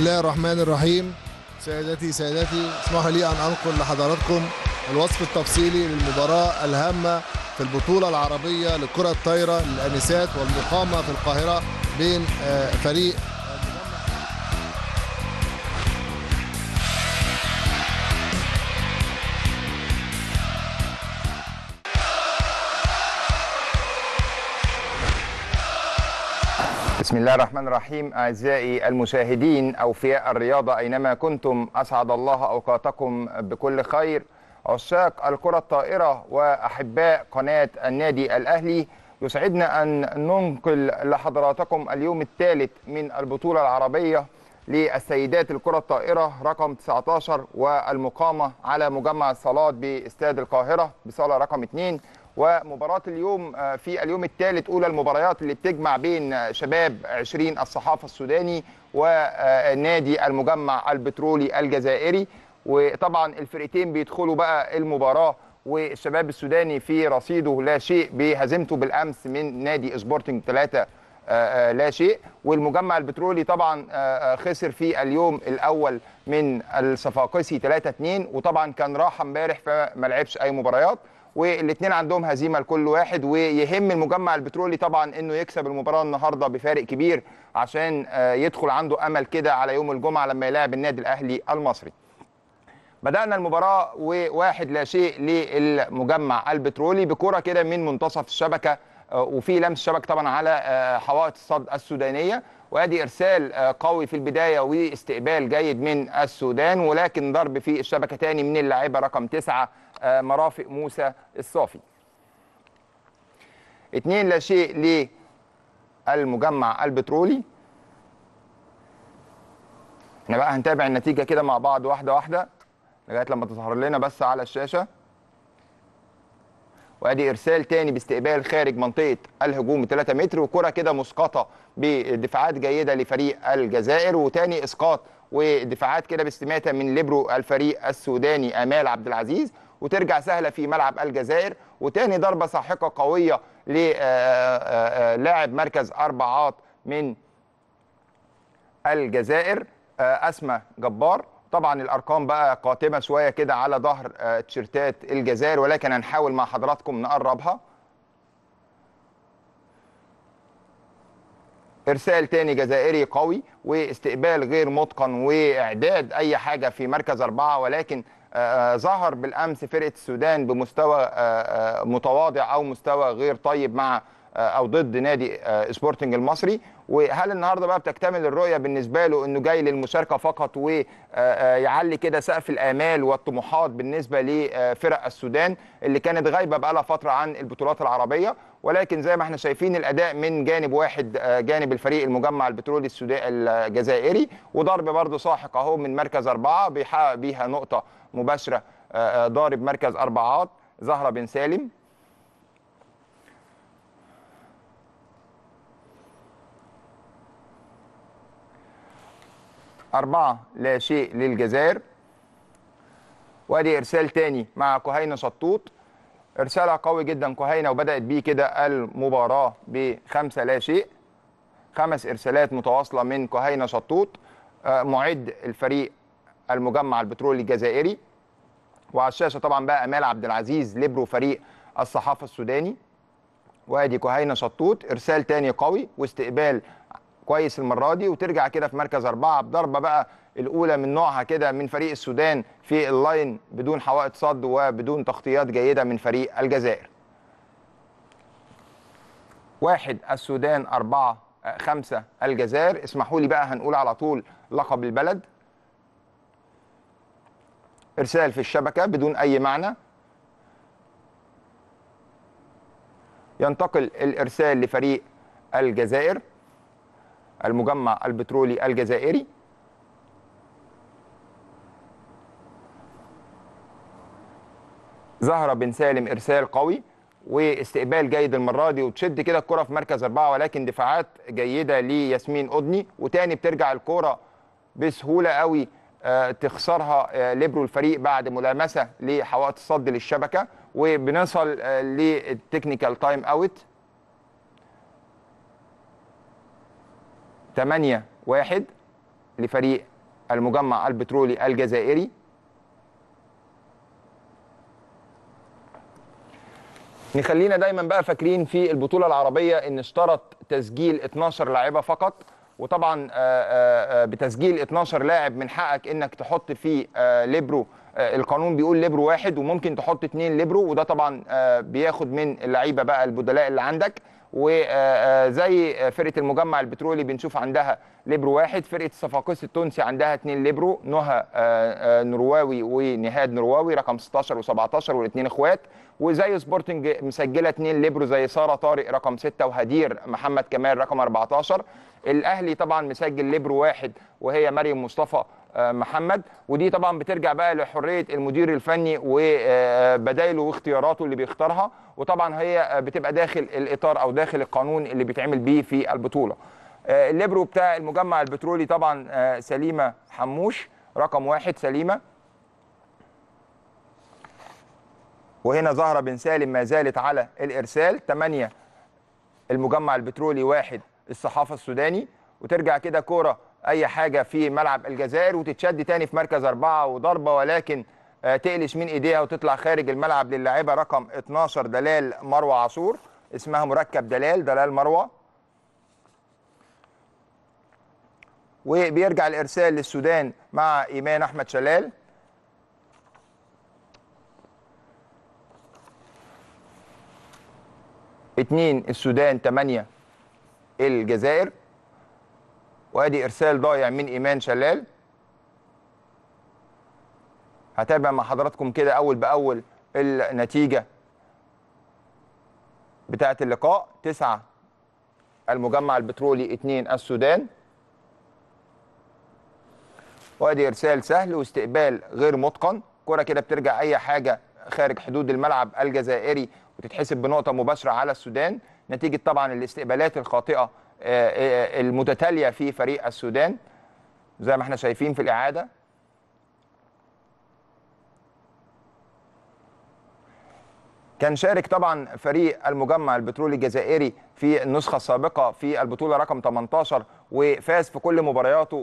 الله الرحمن الرحيم سيداتي سيداتي اسمحوا لي أن أنقل لحضراتكم الوصف التفصيلي للمباراة الهامة في البطولة العربية لكرة الطايرة للأنسات والمقامة في القاهرة بين آه، فريق الله الرحمن الرحيم أعزائي المشاهدين أوفياء الرياضة أينما كنتم أسعد الله أوقاتكم بكل خير عشاق الكرة الطائرة وأحباء قناة النادي الأهلي يسعدنا أن ننقل لحضراتكم اليوم الثالث من البطولة العربية للسيدات الكرة الطائرة رقم 19 والمقامة على مجمع الصالات باستاد القاهرة بصالة رقم 2 ومباراه اليوم آه، في اليوم الثالث اولى المباريات اللي بتجمع بين آه، شباب 20 الصحافه السوداني ونادي آه، المجمع البترولي الجزائري وطبعا الفرقتين بيدخلوا بقى المباراه والشباب السوداني في رصيده لا شيء بهزيمته بالامس من نادي سبورتنج 3 لا شيء والمجمع البترولي طبعا خسر في اليوم الاول من الصفاقسي 3 2 وطبعا كان راح امبارح فما لعبش اي مباريات والاثنين عندهم هزيمه لكل واحد ويهم المجمع البترولي طبعا انه يكسب المباراه النهارده بفارق كبير عشان آه، يدخل عنده امل كده على يوم الجمعه لما يلاعب النادي الاهلي المصري. بدأنا المباراة وواحد لا شيء للمجمع البترولي بكرة كده من منتصف الشبكة آه، وفي لمس شبك طبعا على آه، حوائط الصد السودانية وادي إرسال قوي في البداية واستقبال جيد من السودان ولكن ضرب في الشبكة تاني من اللاعيبه رقم تسعة آه، مرافق موسى الصافي اثنين لا شيء للمجمع البترولي احنا بقى هنتابع النتيجه كده مع بعض واحده واحده لغايه لما تظهر لنا بس على الشاشه وادي ارسال تاني باستقبال خارج منطقه الهجوم 3 متر وكره كده مسقطه بدفاعات جيده لفريق الجزائر وتاني اسقاط ودفاعات كده باستماته من ليبرو الفريق السوداني امال عبد العزيز وترجع سهله في ملعب الجزائر وتاني ضربه ساحقه قويه للاعب آه، آه، آه، مركز اربعات من الجزائر اسمى جبار طبعا الارقام بقى قاتمه شويه كده على ظهر تيشيرتات الجزائر ولكن هنحاول مع حضراتكم نقربها ارسال تاني جزائري قوي واستقبال غير متقن واعداد اي حاجه في مركز اربعه ولكن آه، آه، ظهر بالامس فرقه السودان بمستوى آه، متواضع او مستوى غير طيب مع آه، او ضد نادي آه، سبورتنج المصري وهل النهارده بقى بتكتمل الرؤيه بالنسبه له انه جاي للمشاركه فقط ويعلي آه، كده سقف الامال والطموحات بالنسبه لفرق السودان اللي كانت غايبه بقى لها فتره عن البطولات العربيه ولكن زي ما احنا شايفين الاداء من جانب واحد جانب الفريق المجمع البترولي السوداني الجزائري وضرب برضه ساحق اهو من مركز اربعه بيحقق بيها نقطه مباشره ضارب مركز اربعات زهره بن سالم أربعة لا شيء للجزائر وادي إرسال تاني مع كهينة شطوط إرسالها قوي جدا كهينة وبدأت بيه كده المباراة بخمسة لا شيء خمس إرسالات متواصلة من كهينة شطوط آه، معد الفريق المجمع البترولي الجزائري وعلى الشاشة طبعا بقى أمال عبد العزيز ليبرو فريق الصحافة السوداني وادي كهينة شطوط إرسال تاني قوي واستقبال كويس المره دي وترجع كده في مركز اربعه بضربه بقى الاولى من نوعها كده من فريق السودان في اللاين بدون حوائط صد وبدون تغطيات جيده من فريق الجزائر. واحد السودان أربعة آه، خمسة الجزائر اسمحوا لي بقى هنقول على طول لقب البلد إرسال في الشبكة بدون أي معنى ينتقل الإرسال لفريق الجزائر المجمع البترولي الجزائري زهره بن سالم ارسال قوي واستقبال جيد المره دي وتشد كده الكره في مركز اربعه ولكن دفاعات جيده لياسمين قدني وتاني بترجع الكره بسهوله قوي آه، تخسرها آه، ليبرو الفريق بعد ملامسه لحوائط الصد للشبكه وبنصل للتكنيكال آه، تايم اوت 8 1 لفريق المجمع البترولي الجزائري نخلينا دايما بقى فاكرين في البطوله العربيه ان اشترط تسجيل 12 لاعبه فقط وطبعا آه، آه، آه، بتسجيل 12 لاعب من حقك انك تحط في ليبرو القانون بيقول ليبرو واحد وممكن تحط اثنين ليبرو وده طبعا بياخد من اللعيبه بقى البدلاء اللي عندك وزي فرقه المجمع البترولي بنشوف عندها ليبرو واحد فرقه الصفاقس التونسي عندها اثنين ليبرو نهى آه، آه، نرواوي ونهاد نرواوي رقم 16 و17 والاثنين اخوات وزي سبورتنج مسجله اثنين ليبرو زي ساره طارق رقم 6 وهدير محمد كمال رقم 14 الاهلي طبعا مسجل ليبرو واحد وهي مريم مصطفى محمد ودي طبعا بترجع بقى لحريه المدير الفني وبدايله واختياراته اللي بيختارها وطبعا هي بتبقى داخل الاطار او داخل القانون اللي بيتعمل بيه في البطوله. الليبرو بتاع المجمع البترولي طبعا سليمه حموش رقم واحد سليمه وهنا زهرة بن سالم ما زالت على الإرسال ثمانيه المجمع البترولي واحد الصحافة السوداني وترجع كده كورة اي حاجه في ملعب الجزائر وتتشد تاني في مركز اربعه وضربه ولكن آه، تقلش من ايديها وتطلع خارج الملعب للاعيبه رقم 12 دلال مروه عاشور اسمها مركب دلال دلال مروه وبيرجع الارسال للسودان مع ايمان احمد شلال اثنين السودان ثمانيه الجزائر وادي ارسال ضايع من ايمان شلال هتابع مع حضراتكم كده اول باول النتيجه بتاعه اللقاء تسعة المجمع البترولي 2 السودان وادي ارسال سهل واستقبال غير متقن كره كده بترجع اي حاجه خارج حدود الملعب الجزائري وتتحسب بنقطه مباشره على السودان نتيجه طبعا الاستقبالات الخاطئه آه، آه، المتتاليه في فريق السودان زي ما احنا شايفين في الاعاده كان شارك طبعا فريق المجمع البترولي الجزائري في النسخه السابقه في البطوله رقم 18 وفاز في كل مبارياته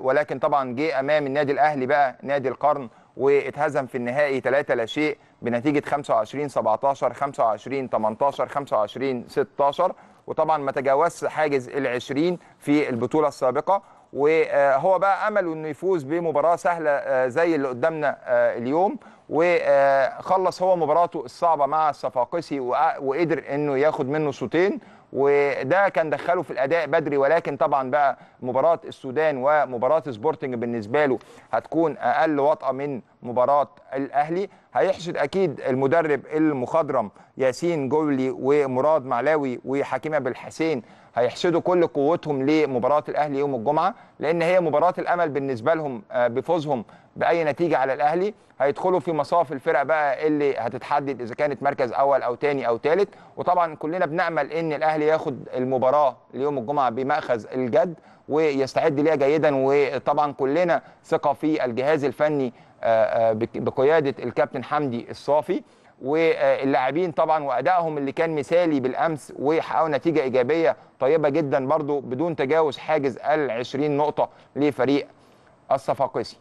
ولكن طبعا جه امام النادي الاهلي بقى نادي القرن واتهزم في النهائي 3 لا شيء بنتيجه 25 17 25 18 25 16 وطبعا ما تجاوزش حاجز ال 20 في البطوله السابقه وهو بقى امله انه يفوز بمباراه سهله آه، زي اللي قدامنا آه، اليوم وخلص هو مباراته الصعبه مع الصفاقسي وقدر انه ياخد منه صوتين وده كان دخله في الاداء بدري ولكن طبعا بقى مباراه السودان ومباراه سبورتنج بالنسبه له هتكون اقل وطأه من مباراه الاهلي هيحشد اكيد المدرب المخضرم ياسين جولي ومراد معلاوي وحكيم ابو الحسين هيحشدوا كل قوتهم لمباراه الاهلي يوم الجمعه لان هي مباراه الامل بالنسبه لهم آه، بفوزهم باي نتيجه على الاهلي هيدخلوا في مصاف الفرق بقى اللي هتتحدد اذا كانت مركز اول او ثاني او ثالث وطبعا كلنا بنامل ان الاهلي ياخد المباراه ليوم الجمعه بماخذ الجد ويستعد ليها جيدا وطبعا كلنا ثقه في الجهاز الفني آه، آه، بقياده الكابتن حمدي الصافي واللاعبين طبعا وادائهم اللي كان مثالي بالامس وحققوا نتيجه ايجابيه طيبه جدا برضو بدون تجاوز حاجز ال 20 نقطه لفريق الصفاقسي.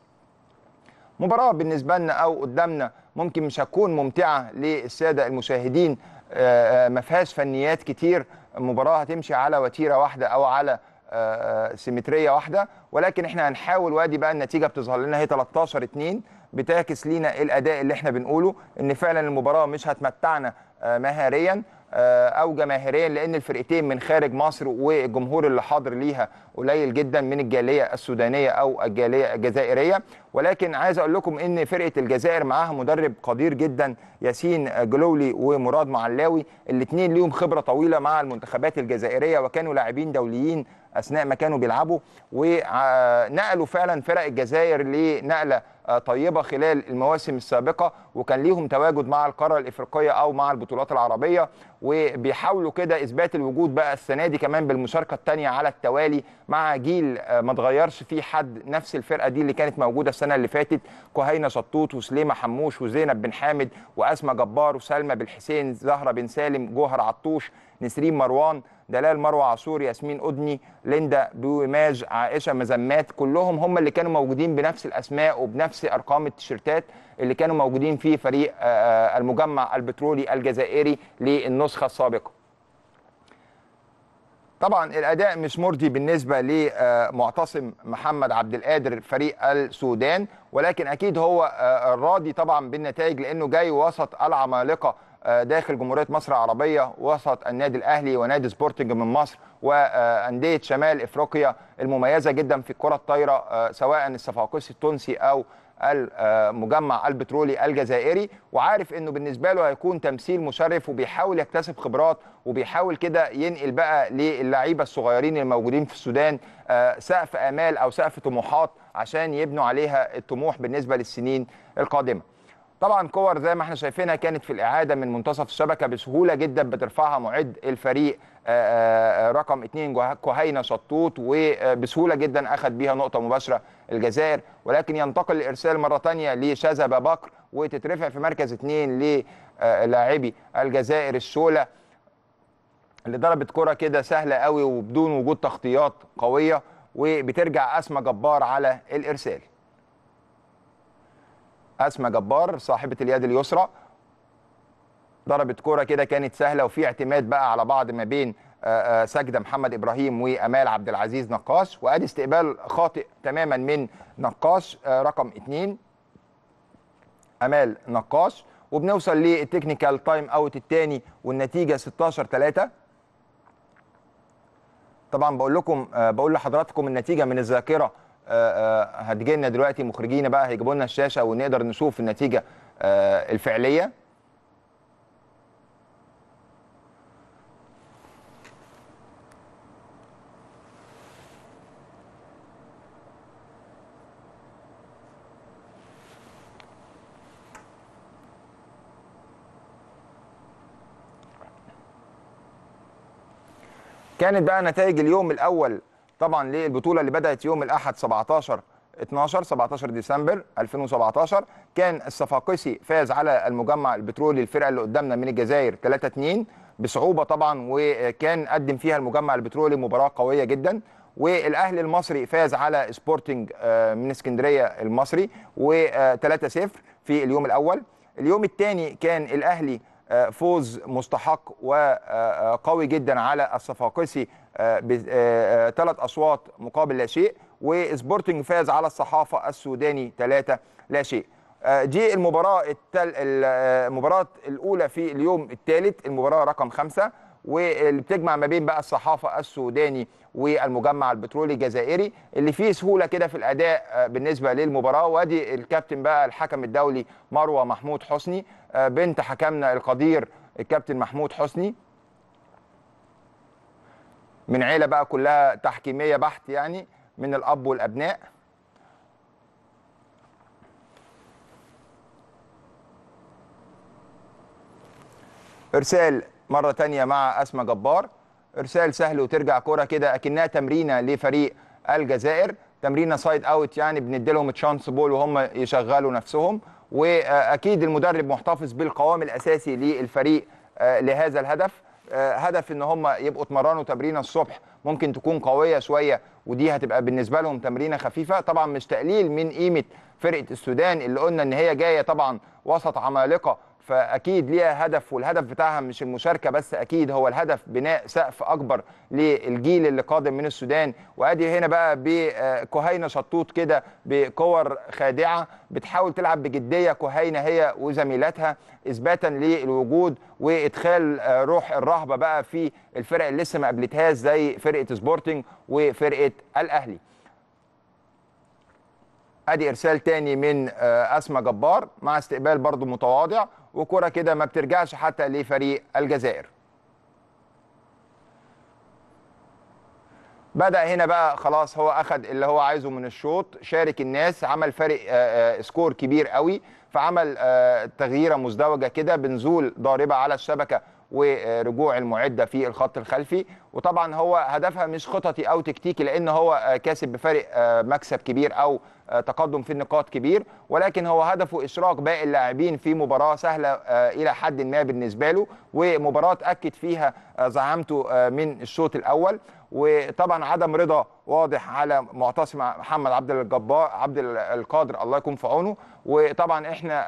مباراه بالنسبه لنا او قدامنا ممكن مش هتكون ممتعه للساده المشاهدين آه، ما فيهاش فنيات كتير مباراه هتمشي على وتيره واحده او على آه، آه، سيمتريه واحده ولكن احنا هنحاول وادي بقى النتيجه بتظهر لنا هي 13 2 بتعكس لينا الاداء اللي احنا بنقوله ان فعلا المباراه مش هتمتعنا آه، مهاريا او جماهيريا لان الفرقتين من خارج مصر والجمهور اللي حاضر ليها قليل جدا من الجاليه السودانيه او الجاليه الجزائريه ولكن عايز اقول لكم ان فرقه الجزائر معاها مدرب قدير جدا ياسين جلولي ومراد معلاوي الاثنين ليهم خبره طويله مع المنتخبات الجزائريه وكانوا لاعبين دوليين اثناء ما كانوا بيلعبوا ونقلوا فعلا فرق الجزائر لنقله آه، طيبه خلال المواسم السابقه وكان ليهم تواجد مع القاره الافريقيه او مع البطولات العربيه وبيحاولوا كده اثبات الوجود بقى السنه دي كمان بالمشاركه الثانيه على التوالي مع جيل آه، ما اتغيرش فيه حد نفس الفرقه دي اللي كانت موجوده السنه اللي فاتت كهينه شطوط وسليمه حموش وزينب بن حامد واسمه جبار وسلمى بالحسين زهره بن سالم جوهر عطوش نسرين مروان دلال مروه عاشور ياسمين أدني ليندا بوماج عائشه مزمات كلهم هم اللي كانوا موجودين بنفس الاسماء وبنفس ارقام التيشيرتات اللي كانوا موجودين في فريق آه، آه، المجمع البترولي الجزائري للنسخه السابقه طبعا الاداء مش مرضي بالنسبه لمعتصم آه، محمد عبد القادر فريق السودان ولكن اكيد هو راضي طبعا بالنتائج لانه جاي وسط العمالقه آه، داخل جمهوريه مصر العربيه وسط النادي الاهلي ونادي سبورتنج من مصر وانديه شمال افريقيا المميزه جدا في الكره الطايره آه، سواء الصفاقسي التونسي او المجمع البترولي الجزائري وعارف انه بالنسبه له هيكون تمثيل مشرف وبيحاول يكتسب خبرات وبيحاول كده ينقل بقى للعيبه الصغيرين الموجودين في السودان آه، سقف امال او سقف طموحات عشان يبنوا عليها الطموح بالنسبه للسنين القادمه طبعا كور زي ما احنا شايفينها كانت في الاعاده من منتصف الشبكه بسهوله جدا بترفعها معد الفريق آه، آه، آه، رقم اثنين كهينه شطوط وبسهوله جدا اخذ بيها نقطه مباشره الجزائر ولكن ينتقل الارسال مره ثانيه ابا بكر وتترفع في مركز اثنين للاعبي الجزائر الشوله اللي ضربت كره كده سهله قوي وبدون وجود تغطيات قويه وبترجع اسماء جبار على الارسال اسماء جبار صاحبه اليد اليسرى ضربت كوره كده كانت سهله وفي اعتماد بقى على بعض ما بين آه، آه، سجده محمد ابراهيم وامال عبد العزيز نقاش وادي استقبال خاطئ تماما من نقاش آه، رقم اثنين امال نقاش وبنوصل للتكنيكال تايم اوت الثاني والنتيجه 16 3 طبعا بقول لكم بقول لحضراتكم النتيجه من الذاكره آه، آه، هتجي لنا دلوقتي مخرجينا بقى هيجيبوا لنا الشاشه ونقدر نشوف النتيجه آه، الفعليه كانت بقى نتائج اليوم الاول طبعا للبطوله اللي بدات يوم الاحد 17 12 17 ديسمبر 2017 كان الصفاقسي فاز على المجمع البترولي الفرقه اللي قدامنا من الجزائر 3 2 بصعوبه طبعا وكان قدم فيها المجمع البترولي مباراه قويه جدا والاهلي المصري فاز على سبورتنج آه، من اسكندريه المصري و3 0 في اليوم الاول اليوم الثاني كان الاهلي آه، فوز مستحق وقوي آه، جدا على الصفاقسي آه، بثلاث آه، آه، اصوات مقابل لا شيء وسبورتنج فاز على الصحافه السوداني ثلاثة لا شيء دي المباراه التل... المباراه الاولى في اليوم الثالث المباراه رقم خمسة واللي بتجمع ما بين بقى الصحافه السوداني والمجمع البترولي الجزائري اللي فيه سهوله كده في الاداء بالنسبه للمباراه وادي الكابتن بقى الحكم الدولي مروه محمود حسني بنت حكمنا القدير الكابتن محمود حسني من عيله بقى كلها تحكيميه بحت يعني من الاب والابناء ارسال مره تانية مع اسماء جبار ارسال سهل وترجع كوره كده اكنها تمرينه لفريق الجزائر تمرينه سايد اوت يعني بنديلهم تشانس بول وهم يشغلوا نفسهم واكيد المدرب محتفظ بالقوام الاساسي للفريق آه، لهذا الهدف آه، هدف ان هم يبقوا اتمرنوا تمرينه الصبح ممكن تكون قويه شويه ودي هتبقى بالنسبه لهم تمرينه خفيفه طبعا مش تقليل من قيمه فرقه السودان اللي قلنا ان هي جايه طبعا وسط عمالقه فاكيد ليها هدف والهدف بتاعها مش المشاركه بس اكيد هو الهدف بناء سقف اكبر للجيل اللي قادم من السودان وادي هنا بقى بكهينه شطوط كده بكور خادعه بتحاول تلعب بجديه كهينه هي وزميلاتها اثباتا للوجود وادخال آه، روح الرهبه بقى في الفرق اللي لسه ما قابلتهاش زي فرقه سبورتنج وفرقه الاهلي ادي ارسال تاني من آه، اسماء جبار مع استقبال برضو متواضع وكرة كده ما بترجعش حتى لفريق الجزائر بدأ هنا بقى خلاص هو أخد اللي هو عايزه من الشوط شارك الناس عمل فارق آه، آه، سكور كبير قوي فعمل آه، تغييرة مزدوجة كده بنزول ضاربة على الشبكة ورجوع المعده في الخط الخلفي وطبعا هو هدفها مش خططي او تكتيكي لان هو آه، كاسب بفارق آه، مكسب كبير او آه، تقدم في النقاط كبير ولكن هو هدفه اشراك باقي اللاعبين في مباراه سهله الى حد ما بالنسبه له ومباراه تاكد فيها زعامته من الشوط الاول وطبعا عدم رضا واضح على معتصم محمد عبد الجبار عبد القادر الله يكون في عونه وطبعا احنا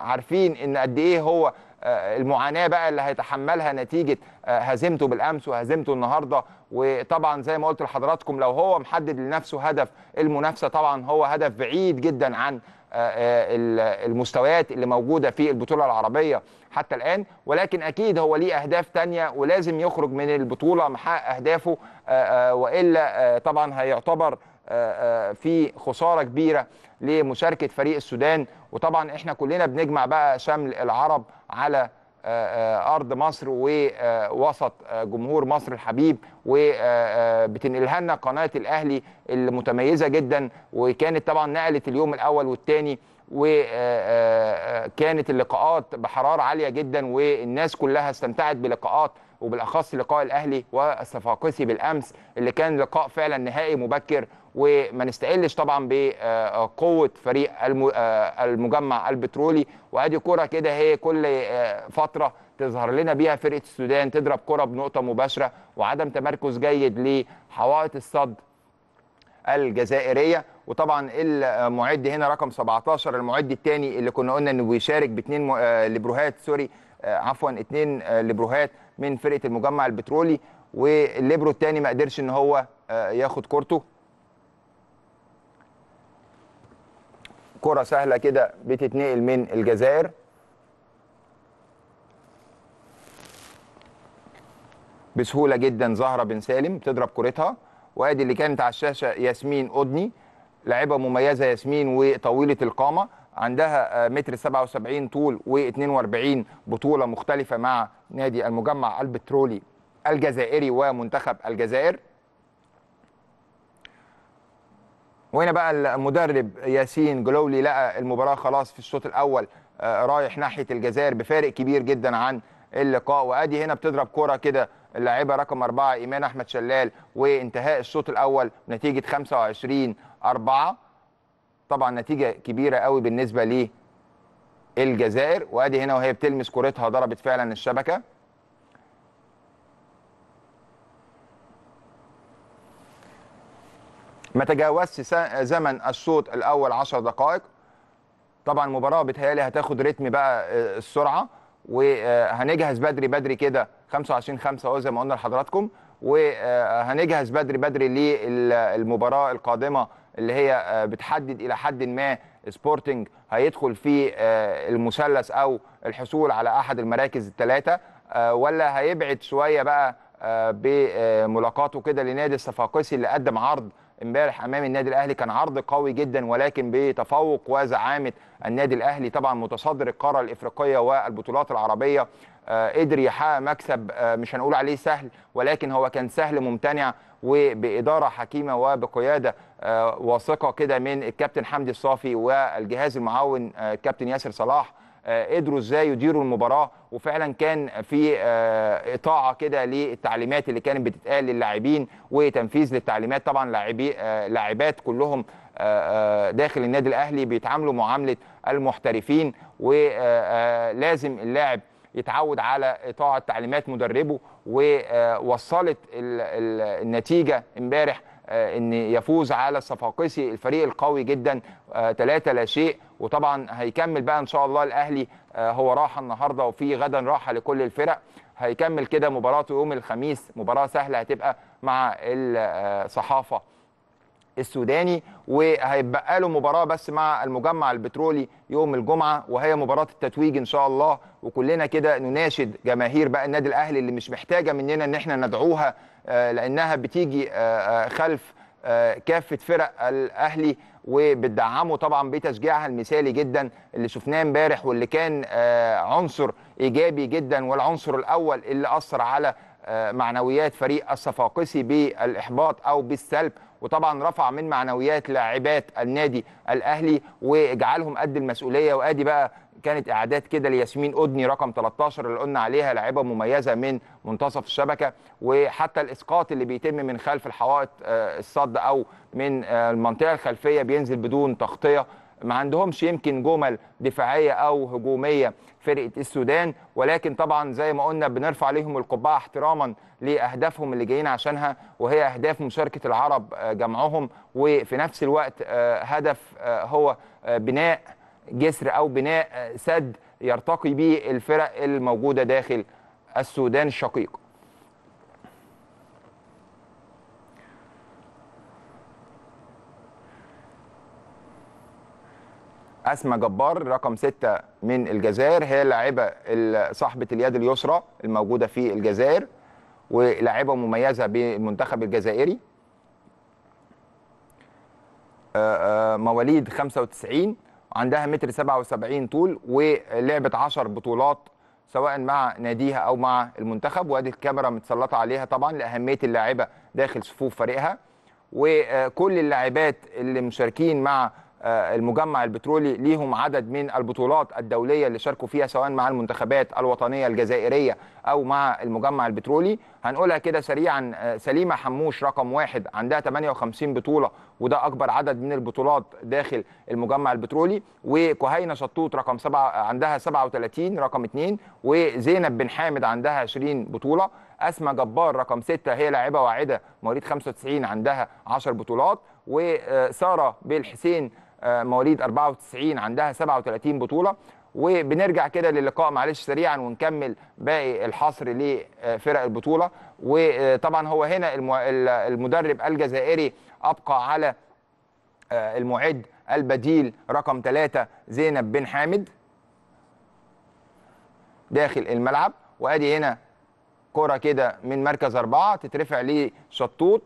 عارفين ان قد ايه هو آه، المعاناه بقى اللي هيتحملها نتيجه آه، هزيمته بالامس وهزيمته النهارده وطبعا زي ما قلت لحضراتكم لو هو محدد لنفسه هدف المنافسه طبعا هو هدف بعيد جدا عن آه، المستويات اللي موجوده في البطوله العربيه حتى الان ولكن اكيد هو ليه اهداف تانية ولازم يخرج من البطوله محقق اهدافه والا طبعا هيعتبر في خساره كبيره لمشاركه فريق السودان وطبعا احنا كلنا بنجمع بقى شمل العرب على آه، آه، ارض مصر ووسط آه، جمهور مصر الحبيب وبتنقلها لنا قناه الاهلي المتميزه جدا وكانت طبعا نقلت اليوم الاول والثاني وكانت اللقاءات بحراره عاليه جدا والناس كلها استمتعت بلقاءات وبالاخص لقاء الاهلي والصفاقسي بالامس اللي كان لقاء فعلا نهائي مبكر وما نستقلش طبعا بقوه فريق المجمع البترولي وادي كره كده هي كل آه، فتره تظهر لنا بيها فرقه السودان تضرب كره بنقطه مباشره وعدم تمركز جيد لحوائط الصد الجزائريه وطبعا المعد هنا رقم 17 المعد الثاني اللي كنا قلنا انه بيشارك باثنين آه، لبروهات سوري آه، عفوا اثنين لبروهات من فرقه المجمع البترولي والليبرو الثاني ما قدرش ان هو ياخد كورته الكره سهلة كده بتتنقل من الجزائر بسهولة جدا زهرة بن سالم تضرب كرتها وادي اللي كانت على الشاشة ياسمين أدني لاعبة مميزة ياسمين وطويلة القامة عندها آه، متر 77 طول و42 بطولة مختلفة مع نادي المجمع البترولي الجزائري ومنتخب الجزائر وهنا بقى المدرب ياسين جلولي لقى المباراه خلاص في الشوط الاول آه، رايح ناحيه الجزائر بفارق كبير جدا عن اللقاء وادي هنا بتضرب كوره كده اللاعبه رقم أربعة ايمان احمد شلال وانتهاء الشوط الاول نتيجه 25 4 طبعا نتيجه كبيره قوي بالنسبه للجزائر وادي هنا وهي بتلمس كورتها ضربت فعلا الشبكه ما تجاوزش زمن الشوط الاول 10 دقائق طبعا المباراه بتهيالي هتاخد رتم بقى آه، السرعه وهنجهز بدري بدري كده 25 5 اهو زي ما قلنا لحضراتكم وهنجهز بدري بدري للمباراه القادمه اللي هي آه، بتحدد الى حد ما سبورتنج هيدخل في آه، المثلث او الحصول على احد المراكز الثلاثه ولا هيبعد شويه بقى بملاقاته كده لنادي الصفاقسي اللي قدم عرض امبارح امام النادي الاهلي كان عرض قوي جدا ولكن بتفوق وزعامه النادي الاهلي طبعا متصدر القاره الافريقيه والبطولات العربيه آه، قدر يحقق مكسب آه، مش هنقول عليه سهل ولكن هو كان سهل ممتنع وباداره حكيمه وبقياده آه، واثقه كده من الكابتن حمدي الصافي والجهاز المعاون الكابتن ياسر صلاح قدروا آه، ازاي يديروا المباراه وفعلا كان في آه، اطاعه كده للتعليمات اللي كانت بتتقال للاعبين وتنفيذ للتعليمات طبعا لاعبي آه، لاعبات كلهم داخل النادي الاهلي بيتعاملوا معامله المحترفين ولازم اللاعب يتعود على اطاعه تعليمات مدربه ووصلت النتيجه امبارح ان يفوز على الصفاقسي الفريق القوي جدا 3 لا شيء وطبعا هيكمل بقى ان شاء الله الاهلي آه، هو راحه النهارده وفي غدا راحه لكل الفرق هيكمل كده مباراته يوم الخميس مباراه سهله هتبقى مع الصحافه السوداني وهيبقى له مباراه بس مع المجمع البترولي يوم الجمعه وهي مباراه التتويج ان شاء الله وكلنا كده نناشد جماهير بقى النادي الاهلي اللي مش محتاجه مننا ان احنا ندعوها آه، لانها بتيجي آه، خلف كافه فرق الاهلي وبتدعمه طبعا بتشجيعها المثالي جدا اللي شفناه امبارح واللي كان آه، عنصر ايجابي جدا والعنصر الاول اللي اثر على آه، معنويات فريق الصفاقسي بالاحباط او بالسلب وطبعا رفع من معنويات لاعبات النادي الاهلي وجعلهم قد المسؤوليه وادي بقى كانت اعداد كده لياسمين أدني رقم 13 اللي قلنا عليها لاعيبه مميزه من منتصف الشبكه وحتى الاسقاط اللي بيتم من خلف الحوائط آه، الصد او من آه، المنطقه الخلفيه بينزل بدون تغطيه ما عندهمش يمكن جمل دفاعيه او هجوميه فرقه السودان ولكن طبعا زي ما قلنا بنرفع عليهم القبعه احتراما لاهدافهم اللي جايين عشانها وهي اهداف مشاركه العرب آه، جمعهم وفي نفس الوقت هدف هو بناء جسر او بناء آه، سد يرتقي به الفرق الموجوده داخل السودان الشقيق اسماء جبار رقم ستة من الجزائر هي لاعبه صاحبه اليد اليسرى الموجوده في الجزائر ولاعبه مميزه بالمنتخب الجزائري آه، آه، مواليد 95 عندها متر 77 طول ولعبت 10 بطولات سواء مع ناديها او مع المنتخب وادي الكاميرا متسلطه عليها طبعا لاهميه اللاعبه داخل صفوف فريقها وكل اللاعبات اللي مشاركين مع آه، المجمع البترولي ليهم عدد من البطولات الدوليه اللي شاركوا فيها سواء مع المنتخبات الوطنيه الجزائريه او مع المجمع البترولي هنقولها كده سريعا آه، سليمه حموش رقم واحد عندها 58 بطوله وده اكبر عدد من البطولات داخل المجمع البترولي وكهينه شطوط رقم سبعة عندها 37 رقم 2 وزينب بن حامد عندها 20 بطوله أسمى جبار رقم 6 هي لاعبه واعده مواليد 95 عندها 10 بطولات وساره بالحسين آه، مواليد 94 عندها 37 بطوله وبنرجع كده للقاء معلش سريعا ونكمل باقي الحصر لفرق البطوله وطبعا هو هنا المدرب الجزائري ابقى على آه، المعد البديل رقم ثلاثة زينب بن حامد داخل الملعب وادي هنا كرة كده من مركز أربعة تترفع لشطوط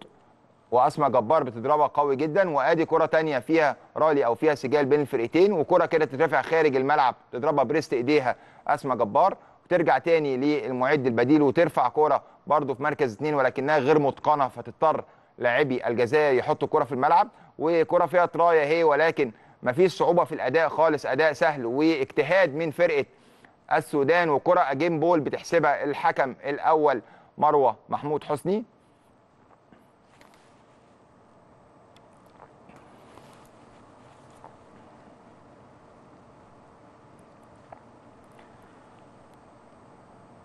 وأسمى جبار بتضربها قوي جدا وادي كرة تانية فيها رالي أو فيها سجال بين الفرقتين وكرة كده تترفع خارج الملعب تضربها بريست إيديها أسمى جبار ترجع تاني للمعد البديل وترفع كرة برضه في مركز اتنين ولكنها غير متقنة فتضطر لاعبي الجزائر يحطوا الكره في الملعب وكره فيها ترايه هي ولكن مفيش صعوبه في الاداء خالص اداء سهل واجتهاد من فرقه السودان وكره اجين بول بتحسبها الحكم الاول مروه محمود حسني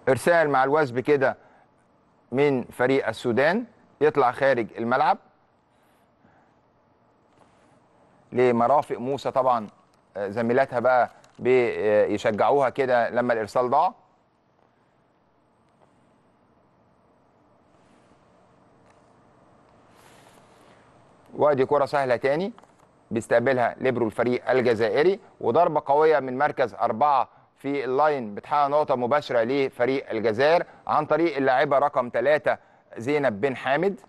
ارسال مع الوثب كده من فريق السودان يطلع خارج الملعب لمرافق موسى طبعا آه، زميلاتها بقى بيشجعوها كده لما الارسال ضاع وادي كره سهله تاني بيستقبلها ليبرو الفريق الجزائري وضربه قويه من مركز اربعه في اللاين بتحقق نقطه مباشره لفريق الجزائر عن طريق اللاعبه رقم ثلاثه زينب بن حامد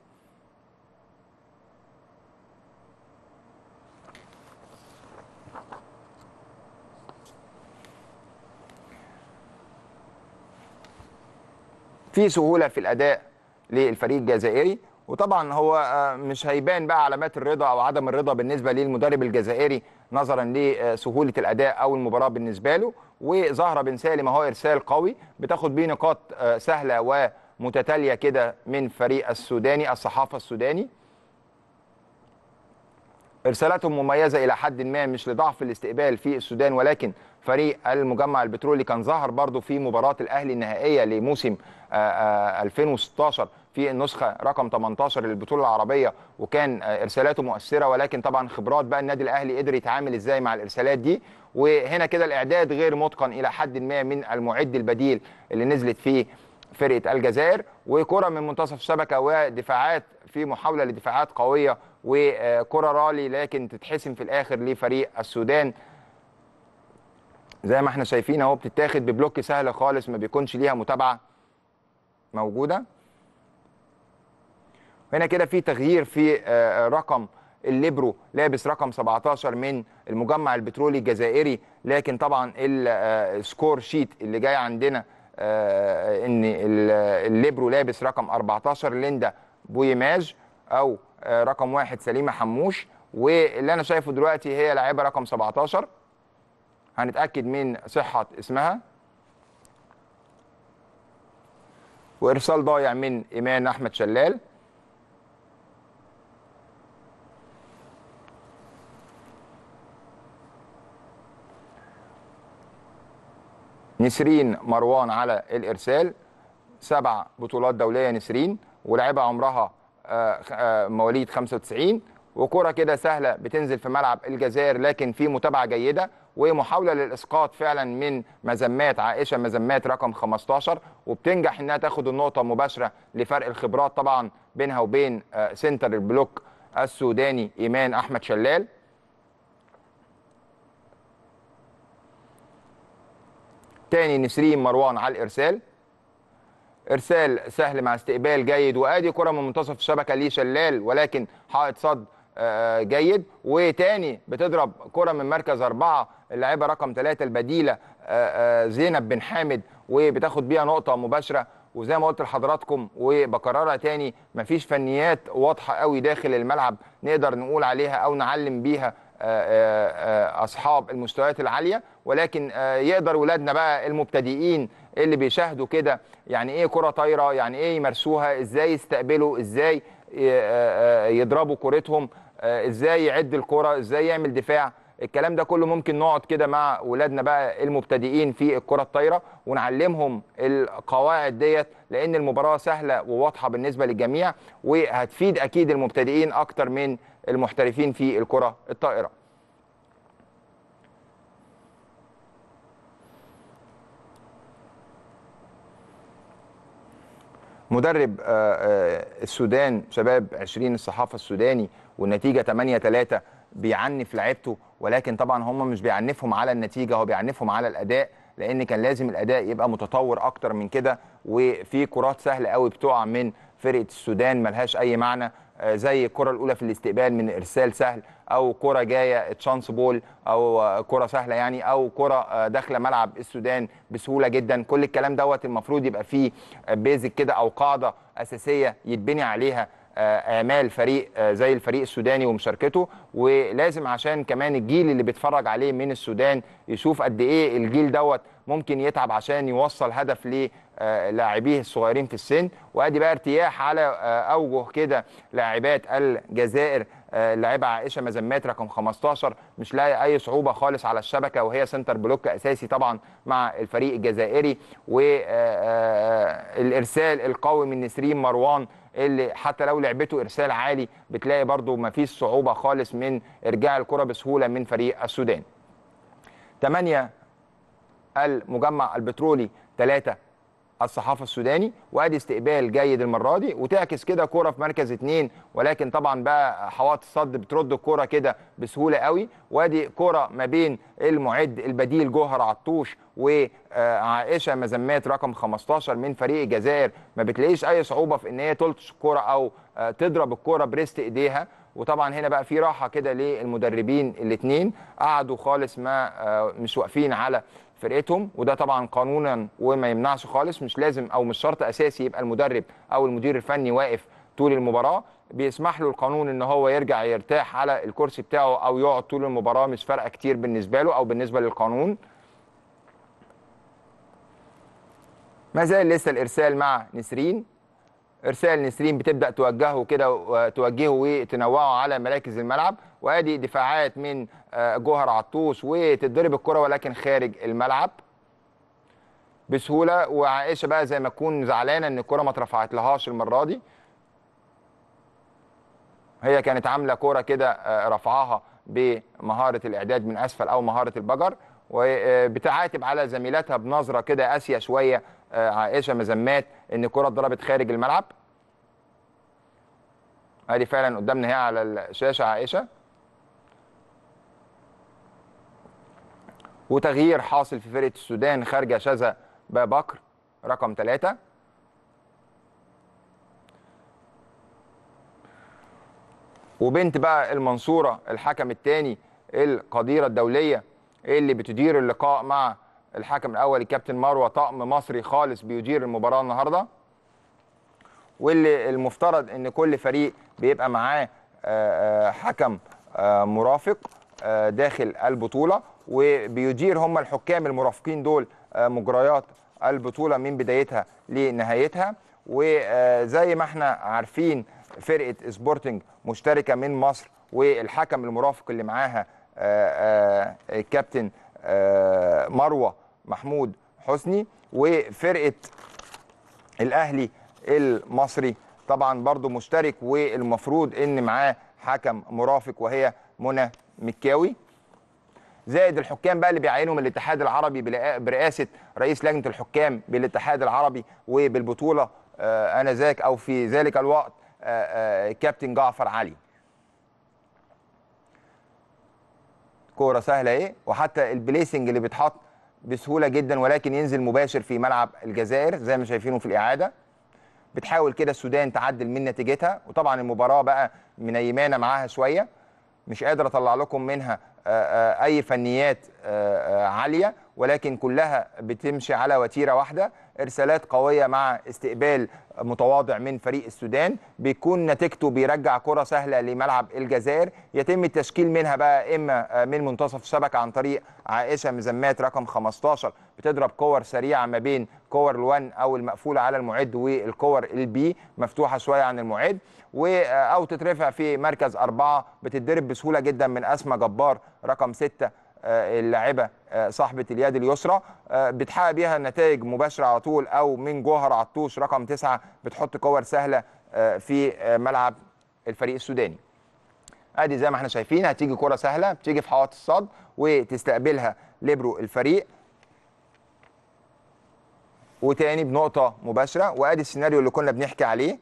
في سهوله في الاداء للفريق الجزائري وطبعا هو آه، مش هيبان بقى علامات الرضا او عدم الرضا بالنسبه للمدرب الجزائري نظرا لسهوله الاداء او المباراه بالنسبه له وزهره بن سالم اهو ارسال قوي بتاخد بيه نقاط آه، سهله و متتاليه كده من فريق السوداني الصحافه السوداني ارسالاتهم مميزه الى حد ما مش لضعف الاستقبال في السودان ولكن فريق المجمع البترولي كان ظهر برضو في مباراه الاهلي النهائيه لموسم 2016 في النسخه رقم 18 للبطوله العربيه وكان ارسالاته مؤثره ولكن طبعا خبرات بقى النادي الاهلي قدر يتعامل ازاي مع الارسالات دي وهنا كده الاعداد غير متقن الى حد ما من المعد البديل اللي نزلت فيه فرقه الجزائر وكره من منتصف الشبكه ودفاعات في محاوله لدفاعات قويه وكره رالي لكن تتحسم في الاخر لفريق السودان زي ما احنا شايفين اهو بتتاخد ببلوك سهل خالص ما بيكونش ليها متابعه موجوده هنا كده في تغيير في آه، آه، رقم الليبرو لابس رقم 17 من المجمع البترولي الجزائري لكن طبعا السكور شيت آه، اللي جاي عندنا آه، ان الليبرو لابس رقم 14 ليندا بويماج او آه، رقم واحد سليمه حموش واللي انا شايفه دلوقتي هي لاعبه رقم 17 هنتاكد من صحه اسمها وارسال ضايع من ايمان احمد شلال نسرين مروان على الارسال سبع بطولات دوليه نسرين ولاعيبه عمرها آه، آه، مواليد 95 وكره كده سهله بتنزل في ملعب الجزائر لكن في متابعه جيده ومحاوله للاسقاط فعلا من مزمات عائشه مزمات رقم 15 وبتنجح انها تاخد النقطه مباشره لفرق الخبرات طبعا بينها وبين آه، سنتر البلوك السوداني ايمان احمد شلال تاني نسرين مروان على الارسال ارسال سهل مع استقبال جيد وادي كره من منتصف الشبكه ليه شلال ولكن حائط صد آه، جيد وتاني بتضرب كره من مركز اربعه اللاعيبه رقم ثلاثه البديله آه، آه، زينب بن حامد وبتاخد بيها نقطه مباشره وزي ما قلت لحضراتكم وبكررها تاني مفيش فنيات واضحه قوي داخل الملعب نقدر نقول عليها او نعلم بيها آه، آه، آه، اصحاب المستويات العاليه ولكن يقدر ولادنا بقى المبتدئين اللي بيشاهدوا كده يعني ايه كره طايره يعني ايه يمارسوها ازاي يستقبلوا ازاي يضربوا كورتهم ازاي يعد الكره ازاي يعمل دفاع الكلام ده كله ممكن نقعد كده مع ولادنا بقى المبتدئين في الكره الطايره ونعلمهم القواعد ديت لان المباراه سهله وواضحه بالنسبه للجميع وهتفيد اكيد المبتدئين اكتر من المحترفين في الكره الطائره مدرب آه، آه، السودان شباب 20 الصحافه السوداني والنتيجه 8 3 بيعنف لعبته ولكن طبعا هم مش بيعنفهم على النتيجه هو بيعنفهم على الاداء لان كان لازم الاداء يبقى متطور اكتر من كده وفي كرات سهله قوي بتقع من فرقه السودان ملهاش اي معنى زي الكره الاولى في الاستقبال من ارسال سهل او كره جايه تشانس بول او كره سهله يعني او كره داخله ملعب السودان بسهوله جدا كل الكلام دوت المفروض يبقى فيه بيزك كده او قاعده اساسيه يتبني عليها اعمال آه، فريق آه، زي الفريق السوداني ومشاركته ولازم عشان كمان الجيل اللي بيتفرج عليه من السودان يشوف قد ايه الجيل دوت ممكن يتعب عشان يوصل هدف للاعبيه آه، الصغيرين في السن وادي بقى ارتياح على اوجه كده لاعبات الجزائر اللاعبه عائشه مزمات رقم 15 مش لاقي اي صعوبه خالص على الشبكه وهي سنتر بلوك اساسي طبعا مع الفريق الجزائري والارسال القوي من نسرين مروان اللي حتى لو لعبته ارسال عالي بتلاقي برضو ما فيش صعوبه خالص من ارجاع الكره بسهوله من فريق السودان 8 المجمع البترولي 3 الصحافه السوداني وادي استقبال جيد المره دي وتعكس كده كوره في مركز اثنين ولكن طبعا بقى حواط الصد بترد الكوره كده بسهوله قوي وادي كوره ما بين المعد البديل جوهر عطوش وعائشه آه، مزمات رقم 15 من فريق الجزائر ما بتلاقيش اي صعوبه في ان هي تلطش الكوره او آه، تضرب الكوره بريست ايديها وطبعا هنا بقى في راحه كده للمدربين الاثنين قعدوا خالص ما آه، مش واقفين على فرقتهم وده طبعا قانونا وما يمنعش خالص مش لازم او مش شرط اساسي يبقى المدرب او المدير الفني واقف طول المباراه بيسمح له القانون ان هو يرجع يرتاح على الكرسي بتاعه او يقعد طول المباراه مش فارقه كتير بالنسبه له او بالنسبه للقانون ما زال لسه الارسال مع نسرين ارسال نسرين بتبدا توجهه كده توجهه وتنوعه على مراكز الملعب وادي دفاعات من آه، جوهر عطوش وتتضرب الكره ولكن خارج الملعب بسهوله وعائشه بقى زي ما تكون زعلانه ان الكره ما اترفعت لهاش المره دي هي كانت عامله كوره كده آه، رفعها بمهاره الاعداد من اسفل او مهاره البجر وبتعاتب آه، على زميلتها بنظره كده قاسيه شويه آه، عائشه مزمات ان الكره اتضربت خارج الملعب ادي فعلا قدامنا هي على الشاشه عائشه وتغيير حاصل في فرقه السودان خارجه شذا بكر رقم ثلاثة وبنت بقى المنصوره الحكم الثاني القديره الدوليه اللي بتدير اللقاء مع الحكم الاول الكابتن مروه طقم مصري خالص بيدير المباراه النهارده واللي المفترض ان كل فريق بيبقى معاه آه، آه، حكم آه، مرافق داخل البطوله وبيدير هم الحكام المرافقين دول مجريات البطوله من بدايتها لنهايتها وزي ما احنا عارفين فرقه سبورتنج مشتركه من مصر والحكم المرافق اللي معاها الكابتن مروه محمود حسني وفرقه الاهلي المصري طبعا برضو مشترك والمفروض ان معاه حكم مرافق وهي منى مكاوي زائد الحكام بقى اللي بيعينهم الاتحاد العربي برئاسه رئيس لجنه الحكام بالاتحاد العربي وبالبطوله آه، انذاك او في ذلك الوقت آه، آه، كابتن جعفر علي كوره سهله ايه وحتى البليسنج اللي بيتحط بسهوله جدا ولكن ينزل مباشر في ملعب الجزائر زي ما شايفينه في الاعاده بتحاول كده السودان تعدل من نتيجتها وطبعا المباراه بقى منيمانه معاها شويه مش قادر اطلع لكم منها آه، آه، اي فنيات آه، عاليه ولكن كلها بتمشي على وتيره واحده ارسالات قويه مع استقبال متواضع من فريق السودان بيكون نتيجته بيرجع كره سهله لملعب الجزائر يتم التشكيل منها بقى اما من منتصف الشبكه عن طريق عائشه مزمات رقم 15 بتضرب كور سريعه ما بين الكور ال1 او المقفوله على المعد والكور البي مفتوحه شويه عن المعد آه، او تترفع في مركز اربعه بتتضرب بسهوله جدا من اسماء جبار رقم سته آه، اللاعبه آه، صاحبه اليد اليسرى بتحقق بيها نتائج مباشره على طول او من جوهر عطوش رقم تسعه بتحط كور سهله في ملعب الفريق السوداني. ادي زي ما احنا شايفين هتيجي كره سهله بتيجي في حوائط الصد وتستقبلها ليبرو الفريق وتاني بنقطه مباشره وادي السيناريو اللي كنا بنحكي عليه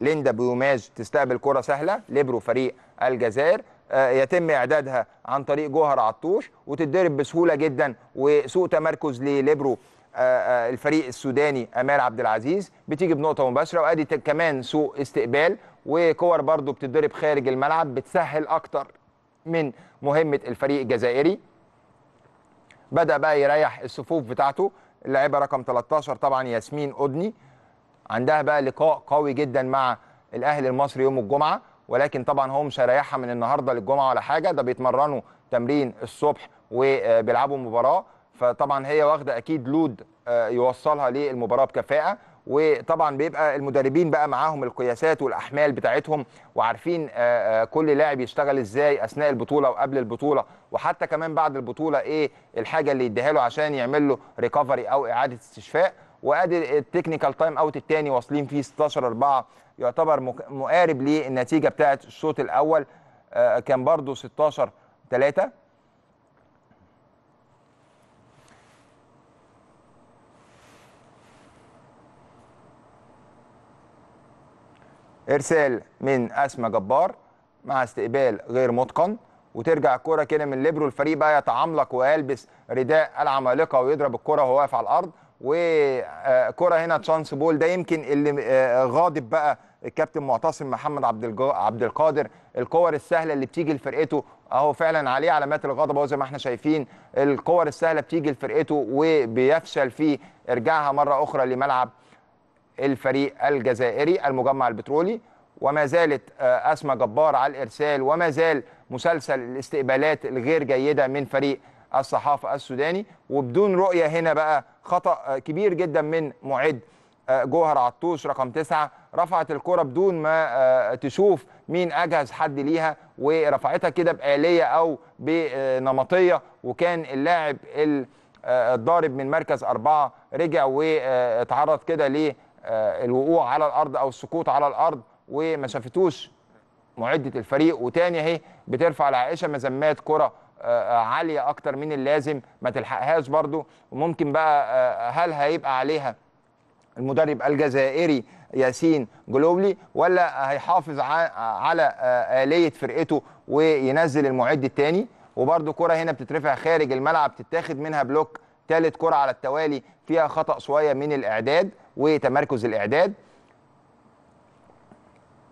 ليندا بيوماج تستقبل كره سهله ليبرو فريق الجزائر آه، يتم اعدادها عن طريق جوهر عطوش وتتضرب بسهوله جدا وسوء تمركز لليبرو آه، آه، الفريق السوداني امال عبد العزيز بتيجي بنقطه مباشره وادي كمان سوء استقبال وكور برضو بتتضرب خارج الملعب بتسهل اكتر من مهمه الفريق الجزائري بدا بقى يريح الصفوف بتاعته اللاعبة رقم 13 طبعا ياسمين أدني عندها بقى لقاء قوي جدا مع الأهلي المصري يوم الجمعة ولكن طبعا هو مش هيريحها من النهارده للجمعه ولا حاجه ده بيتمرنوا تمرين الصبح وبيلعبوا مباراه فطبعا هي واخده اكيد لود آه، يوصلها للمباراه بكفاءه وطبعا بيبقى المدربين بقى معاهم القياسات والاحمال بتاعتهم وعارفين آه، آه، كل لاعب يشتغل ازاي اثناء البطوله وقبل البطوله وحتى كمان بعد البطوله ايه الحاجه اللي يديها له عشان يعمل له ريكفري او اعاده استشفاء وادي التكنيكال تايم اوت الثاني واصلين فيه 16 4 يعتبر مقارب للنتيجه بتاعه الشوط الاول آه، كان برده 16 3 ارسال من اسمى جبار مع استقبال غير متقن وترجع الكره كده من ليبرو الفريق بقى يتعملق ويلبس رداء العمالقه ويضرب الكره وهو واقف على الارض وكره هنا تشانس بول ده يمكن اللي آه، غاضب بقى الكابتن معتصم محمد عبد عبد القادر الكور السهله اللي بتيجي لفرقته اهو فعلا عليه علامات الغضب اهو زي ما احنا شايفين الكور السهله بتيجي لفرقته وبيفشل في ارجاعها مره اخرى لملعب الفريق الجزائري المجمع البترولي وما زالت آه، أسمى جبار على الإرسال وما زال مسلسل الاستقبالات الغير جيدة من فريق الصحافة السوداني وبدون رؤية هنا بقى خطأ آه، كبير جدا من معد آه، جوهر عطوش رقم تسعة رفعت الكرة بدون ما تشوف مين أجهز حد ليها ورفعتها كده بآلية أو بنمطية وكان اللاعب الضارب من مركز أربعة رجع واتعرض كده ليه آه، الوقوع على الارض او السقوط على الارض وما شافتوش معده الفريق وتاني اهي بترفع لعائشه مزمات كره آه، آه، عاليه اكتر من اللازم ما تلحقهاش برضو وممكن بقى هل هيبقى عليها المدرب الجزائري ياسين جلوبلي ولا هيحافظ على آلية فرقته وينزل المعد التاني وبرده كرة هنا بتترفع خارج الملعب تتاخد منها بلوك ثالث كرة على التوالي فيها خطأ شوية من الإعداد وتمركز الاعداد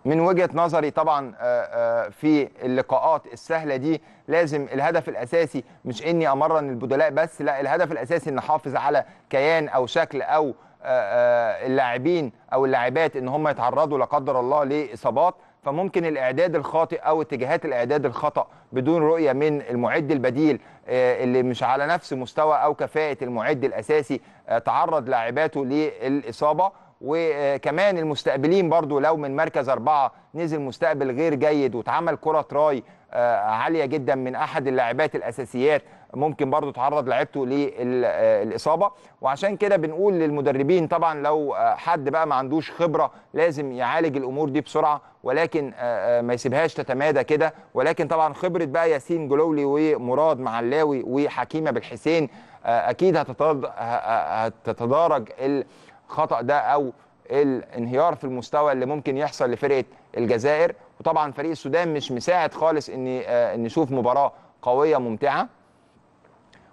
من وجهه نظري طبعا آه، آه، في اللقاءات السهله دي لازم الهدف الاساسي مش اني امرن البدلاء بس لا الهدف الاساسي ان احافظ على كيان او شكل او آه، اللاعبين او اللاعبات ان هم يتعرضوا لا قدر الله لاصابات فممكن الاعداد الخاطئ او اتجاهات الاعداد الخطا بدون رؤيه من المعد البديل آه، اللي مش على نفس مستوى او كفاءه المعد الاساسي آه، تعرض لاعباته للاصابه وكمان المستقبلين برضو لو من مركز أربعة نزل مستقبل غير جيد واتعمل كرة تراي آه، عالية جدا من أحد اللاعبات الأساسيات ممكن برضو تعرض لعبته للاصابه آه، وعشان كده بنقول للمدربين طبعا لو آه، حد بقى ما عندوش خبره لازم يعالج الامور دي بسرعه ولكن آه، ما يسيبهاش تتمادى كده ولكن طبعا خبره بقى ياسين جلولي ومراد معلاوي وحكيمه بالحسين اكيد هتتدارج الخطا ده او الانهيار في المستوى اللي ممكن يحصل لفرقه الجزائر وطبعا فريق السودان مش مساعد خالص ان نشوف مباراه قويه ممتعه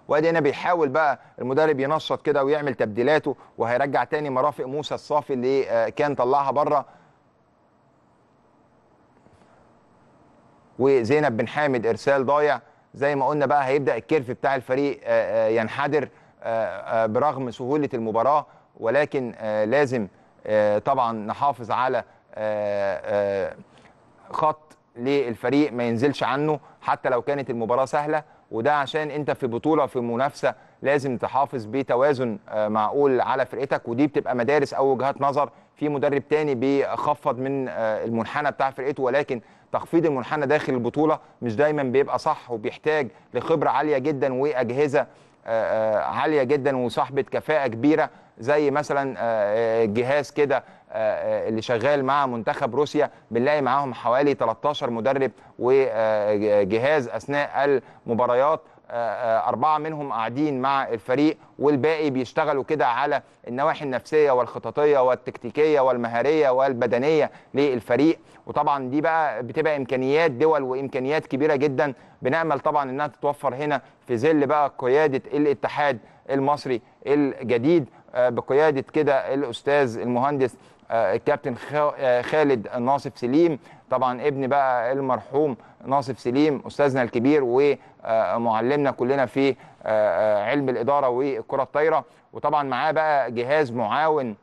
وادي هنا بيحاول بقى المدرب ينشط كده ويعمل تبديلاته وهيرجع تاني مرافق موسى الصافي اللي آه، كان طلعها بره وزينب بن حامد ارسال ضايع زي ما قلنا بقى هيبدا الكيرف بتاع الفريق آه، آه، ينحدر برغم سهوله المباراه ولكن لازم طبعا نحافظ على خط للفريق ما ينزلش عنه حتى لو كانت المباراه سهله وده عشان انت في بطوله في منافسه لازم تحافظ بتوازن آه، معقول على فرقتك ودي بتبقى مدارس او وجهات نظر في مدرب تاني بيخفض من آه، المنحنى بتاع فرقته ولكن تخفيض المنحنى داخل البطوله مش دايما بيبقى صح وبيحتاج لخبره عاليه جدا واجهزه آه، عاليه جدا وصاحبه كفاءه كبيره زي مثلا جهاز كده آه، آه، اللي شغال مع منتخب روسيا بنلاقي معاهم حوالي 13 مدرب وجهاز اثناء المباريات آه، أربعة منهم قاعدين مع الفريق والباقي بيشتغلوا كده على النواحي النفسية والخططية والتكتيكية والمهارية والبدنية للفريق وطبعا دي بقى بتبقى إمكانيات دول وإمكانيات كبيرة جدا بنأمل طبعا إنها تتوفر هنا في ظل بقى قيادة الاتحاد المصري الجديد بقيادة كده الأستاذ المهندس آه، الكابتن آه، خالد ناصف سليم طبعا ابن بقى المرحوم ناصف سليم استاذنا الكبير ومعلمنا كلنا في آه، علم الاداره والكره الطايره وطبعا معاه بقى جهاز معاون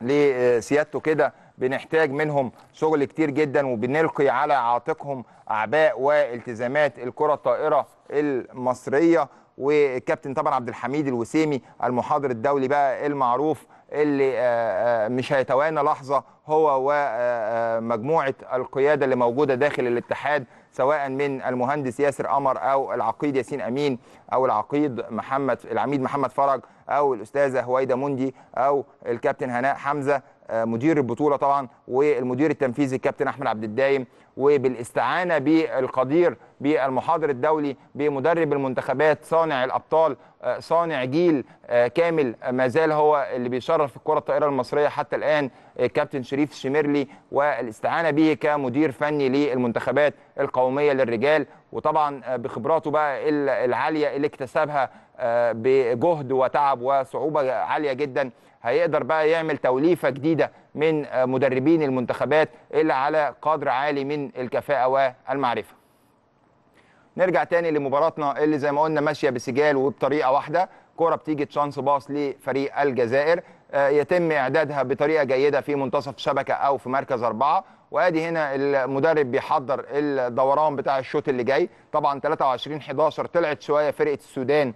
لسيادته كده بنحتاج منهم شغل كتير جدا وبنلقي على عاتقهم اعباء والتزامات الكره الطائره المصريه والكابتن طبعا عبد الحميد الوسيمي المحاضر الدولي بقى المعروف اللي آه، آه، مش هيتوانى لحظه هو ومجموعه آه، القياده اللي موجوده داخل الاتحاد سواء من المهندس ياسر قمر او العقيد ياسين امين او العقيد محمد العميد محمد فرج او الاستاذه هويده مندي او الكابتن هناء حمزه آه، مدير البطوله طبعا والمدير التنفيذي الكابتن احمد عبد الدايم وبالاستعانه بالقدير بالمحاضر الدولي بمدرب المنتخبات صانع الابطال آه، صانع جيل آه، كامل ما زال هو اللي بيشرف الكره الطائره المصريه حتى الان كابتن شريف شميرلي والاستعانه به كمدير فني للمنتخبات القوميه للرجال وطبعا بخبراته بقى العاليه اللي اكتسبها بجهد وتعب وصعوبه عاليه جدا هيقدر بقى يعمل توليفه جديده من آه، مدربين المنتخبات اللي على قدر عالي من الكفاءه والمعرفه. نرجع تاني لمباراتنا اللي زي ما قلنا ماشيه بسجال وبطريقه واحده كرة بتيجي تشانس باص لفريق الجزائر آه، يتم اعدادها بطريقه جيده في منتصف شبكه او في مركز اربعه وادي هنا المدرب بيحضر الدوران بتاع الشوط اللي جاي طبعا 23 11 طلعت شويه فرقه السودان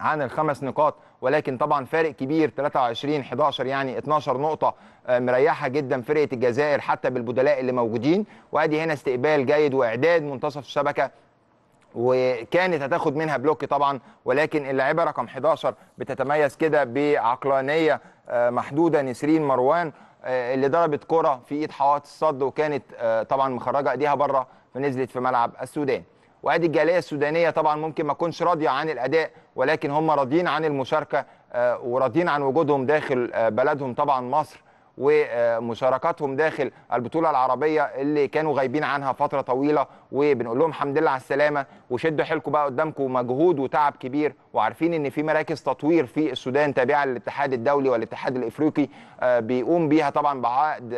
عن الخمس نقاط ولكن طبعا فارق كبير 23 11 يعني 12 نقطه آه، مريحه جدا فرقه الجزائر حتى بالبدلاء اللي موجودين وادي هنا استقبال جيد واعداد منتصف الشبكه وكانت هتاخد منها بلوك طبعا ولكن اللاعبه رقم 11 بتتميز كده بعقلانيه آه، محدوده نسرين مروان آه، اللي ضربت كره في ايد حواط الصد وكانت طبعا مخرجه ايديها بره فنزلت في ملعب السودان وادي الجاليه السودانيه طبعا ممكن ما تكونش راضيه عن الاداء ولكن هم راضيين عن المشاركه آه، وراضيين عن وجودهم داخل آه، بلدهم طبعا مصر ومشاركاتهم داخل البطوله العربيه اللي كانوا غايبين عنها فتره طويله وبنقول لهم الحمد لله على السلامه وشدوا حيلكم بقى قدامكم مجهود وتعب كبير وعارفين ان في مراكز تطوير في السودان تابعه للاتحاد الدولي والاتحاد الافريقي آه، بيقوم بيها طبعا بعقد